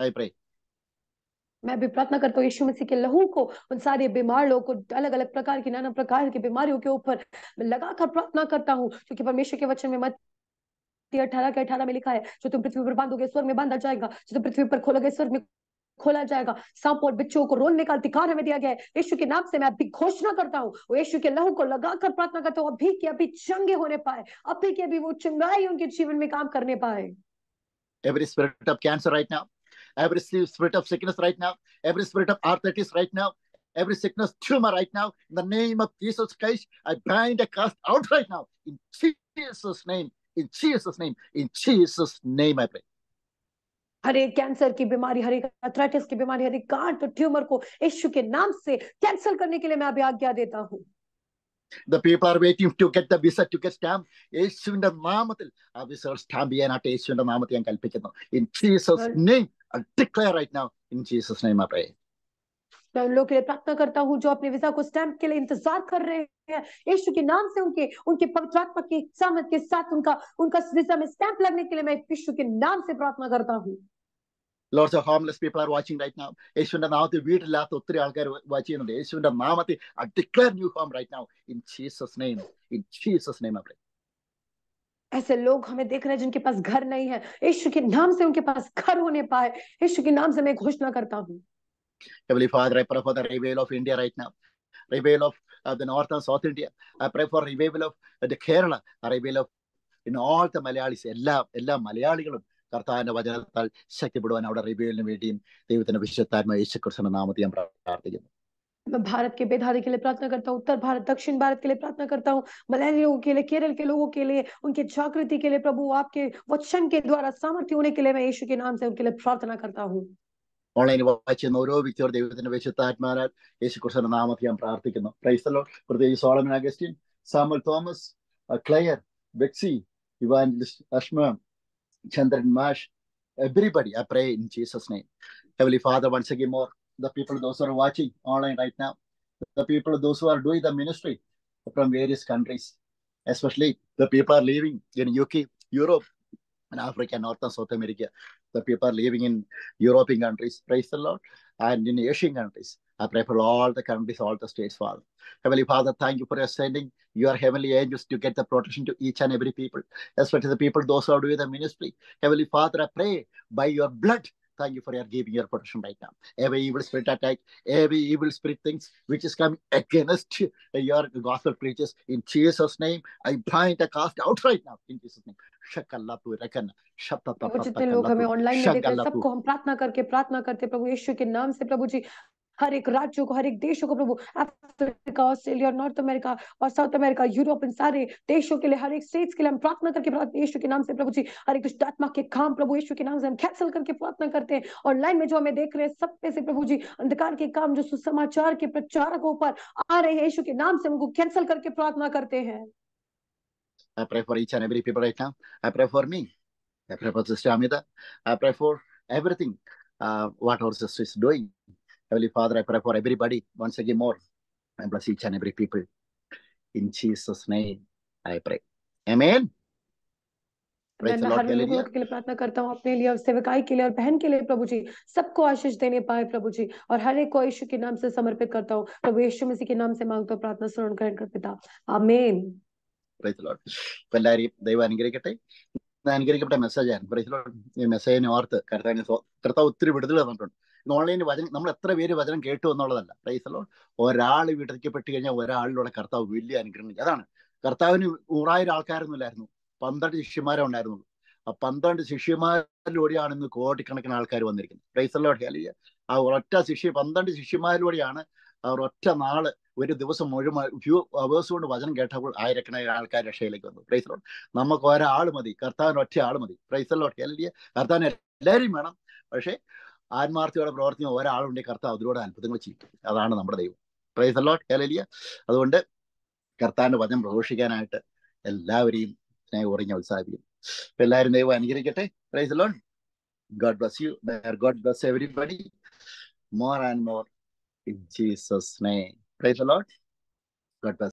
I pray. मैं भी प्रार्थना करता हूँ यीशु मसीह के लहू को उन सारे बीमार लोगों को अलग अलग प्रकार की नाना प्रकार की बीमारियों के ऊपर लगाकर प्रार्थना करता हूँ क्योंकि परमेश्वर के वचन में मत अठारह के अठारह में लिखा है जो तुम पृथ्वी पर बांधोगे स्वर में बांधा जाएगा जो तुम पृथ्वी पर खोलोगे स्वर में खोला जाएगा सांप और बिच्छू को रोलने का अधिकार हमें दिया गया है यीशु के नाम से मैं अभी घोषणा करता हूँ वो यीशु के लहू को लगाकर प्रार्थना करता हूँ अभी के अभी चंगे होने पाए अभी के अभी वो चंगाई उनके जीवन में काम करने पाए every spirit of cancer right now every spirit of sickness right now every spirit of arthritis right now every sickness tumor right now in the name of jesus christ i bind and cast out right now in jesus name In Jesus' name, in Jesus' name I pray. हर एक cancer की बीमारी हर एक arthritis की बीमारी हर एक गांठ tumour को यीशु के नाम से कैंसिल करने के लिए मैं अभी आज्ञा देता हूँ The people are waiting to get the visa to get stamp. യേശുവിന്റെ നാമത്തിൽ ആ വിസ സ്റ്റാമ്പ് ചെയ്യാനായിട്ട് യേശുവിന്റെ നാമത്തിൽ ഞാൻ കൽപ്പിക്കുന്നു in Jesus name declare right now in Jesus name I pray लिए प्रार्थना करता हूँ जो अपने विजा को स्टैंप के लिए इंतजार कर रहे हैं यीशु के नाम से उनके उनके पवित्रात्मा की सहमत के साथ उनका उनका विजा में स्टैंप लगने के लिए मैं यीशु के नाम से प्रार्थना करता हूँ lords of homeless people are watching right now യേശുവിന്റെ നാമത്തിൽ വീട്ടില്ലാത്ത ഒത്തിരി ആൾക്കാർ വാച്ച് ചെയ്യുന്നുണ്ട് യേശുവിന്റെ നാമത്തിൽ I declare new home right now in Jesus name in Jesus name I ऐसे लोग हमें देख रहे हैं जिनके पास घर नहीं है यीशु के नाम से उनके पास घर होने पाए यीशु के नाम से मैं घोषणा करता हूँ Heavenly Father, I pray for the revival of India right now, revival of uh, the North and South India. I pray for revival of uh, the Kerala, revival of in all the Malayalis, എല്ലാ എല്ലാ മലയാളികളും കർത്താവിന്റെ വചനത്താൽ ശക്തിപ്പെടുവാൻ അവിടെ റിവ്യൂവിന് വേണ്ടിയും ദൈവത്തിന്റെ വിശുദ്ധാത്മ യേശുക്രിസ്തുവിന്റെ നാമത്തിൽ ഞാൻ പ്രാർത്ഥിക്കുന്നു मैं भारत के बेधारी के लिए प्रार्थना करता हूँ उत्तर भारत दक्षिण भारत के लिए प्रार्थना करता हूँ मलयाली लोगों के लिए केरल के लोगों के लिए उनके जागृति के लिए प्रभु आपके वचन के द्वारा सामर्थ्य होने के लिए मैं यीशु के नाम से उनके लिए प्रार्थना करता हूँ Online ഓൺലൈനിൽ വായിച്ച് ചെയ്യുന്ന ഓരോ വ്യക്തിയോട് ദൈവത്തിന്റെ വിശുദ്ധാത്മാനാൽ യേശുക്കുറിച്ചന്റെ നാമത്തിൽ ഞാൻ പ്രാർത്ഥിക്കുന്നു ക്രൈസ്തലോ പ്രത്യേകിച്ച് Solomon Augustine Samuel Thomas, Clare Bexy evangelist Ashma Chandran, Mash, everybody i pray in jesus name heavenly father once again more the people those who are watching online right now the people those who are doing the ministry from various countries especially the people are leaving in uk europe and africa north and south america the people living in European countries, praise the Lord, and in Asian countries. I pray for all the countries, all the states, Father. Heavenly Father, thank you for sending your heavenly angels to get the protection to each and every people, especially the people, those who are doing the ministry. Heavenly Father, I pray by your blood, Thank you for your giving your protection right now. Every evil spirit attack, every evil spirit things which is coming against your gospel preachers in Jesus' name, I bind the cast out right now in Jesus' name. जितने लोग हमें online सबको हम प्रार्थना करके प्रार्थना करते प्रभु यीशु के नाम से प्रभु जी हर एक राज्यों को हर एक देशों को प्रभु अफ्रीका ऑस्ट्रेलिया नॉर्थ अमेरिका और साउथ अमेरिका यूरोप इन सारे देशों के लिए हर एक स्टेट्स के लिए हम प्रार्थना करके प्रार्थना यीशु के नाम से प्रभु जी हर एक दुष्टात्मा के काम प्रभु यीशु के नाम से हम कैंसिल करके प्रार्थना करते हैं और लाइन में जो हमें देख रहे हैं सब पे से प्रभु जी अंधकार के काम जो सुसमाचार के प्रचारकों पर आ रहे हैं यीशु के नाम से उनको कैंसिल करके प्रार्थना करते हैं I pray for each and every people right now. I pray for me. I pray for Sister Amita. I pray for everything uh, what our sister is doing. Heavenly Father, I pray for everybody once again more. I bless each and every people. In Jesus' name, I pray. Amen. मैं प्रार्थना करता हूँ अपने लिए और सेवकाई के लिए और बहन के लिए प्रभु जी सबको आशीष देने पाए प्रभु जी और हर एक को यीशु के नाम से समर्पित करता हूँ प्रभु यीशु मसीह के नाम से मांगता हूँ प्रार्थना स्मरण ग्रहण कर पिता आमेन പ്രൈസ് ലോർഡ് ഇപ്പം എല്ലാവരെയും ദൈവം അനുഗ്രഹിക്കട്ടെ അനുഗ്രഹിക്കപ്പെട്ട മെസ്സേജാണ് പ്രൈസ് ലോർഡ് ഈ മെസ്സേജിനെ ഓർത്ത് കർത്താവ് ഒത്തിരി വിടുതൽ തന്നിട്ടുണ്ട് ഓൺലൈനിൽ വചനം നമ്മൾ എത്ര പേര് വചനം കേട്ടു എന്നുള്ളതല്ല പ്രൈസലോ ഒരാൾ വിടർക്കപ്പെട്ട് കഴിഞ്ഞാൽ ഒരാളിലൂടെ കർത്താവ് വലിയ അനുഗ്രഹം അതാണ് കർത്താവിന് നൂറായിരം ആൾക്കാരൊന്നുമില്ലായിരുന്നു പന്ത്രണ്ട് ശിഷ്യന്മാരെ ഉണ്ടായിരുന്നുള്ളൂ ആ പന്ത്രണ്ട് ശിഷ്യന്മാരിലൂടെയാണ് ഇന്ന് കോടിക്കണക്കിന് ആൾക്കാർ വന്നിരിക്കുന്നത് പ്രൈസലോ ഹാലിയ ആ ഒറ്റ ശിഷ്യ പന്ത്രണ്ട് ശിഷ്യന്മാരിലൂടെയാണ് അവർ ഒറ്റ നാള് ഒരു ദിവസം മുഴുവൻ ഫ്യൂ അവേഴ്സ് കൊണ്ട് വചനം കേട്ടപ്പോൾ ആയിരക്കണക്കിന് ആൾക്കാർ രക്ഷയിലേക്ക് വന്നു പ്രൈസ് പ്രൈസലോട്ട് നമുക്ക് ഒരാൾ മതി കർത്താവിന് ഒറ്റ ആൾ മതി പ്രൈസലോട്ട് അല്ലെങ്കിൽ കർത്താവിന് എല്ലാവരും വേണം പക്ഷേ ആത്മാർത്ഥിയോടെ പ്രവർത്തിക്കുന്ന ഒരാളുണ്ടെ കർത്താവ് അതിലൂടെ അത്ഭുതങ്ങൾ ചെയ്യും അതാണ് നമ്മുടെ ദൈവം പ്രൈസ് അല്ലോട്ട് ഹേലിയ അതുകൊണ്ട് കർത്താവിന്റെ വചനം പ്രഘോഷിക്കാനായിട്ട് എല്ലാവരെയും സ്നേഹം ഉറങ്ങി ഉത്സാഹിപ്പിക്കും എല്ലാവരും ദൈവം അനുകരിക്കട്ടെ praise lord God bless you God bless everybody more and more in Jesus name praise lord God bless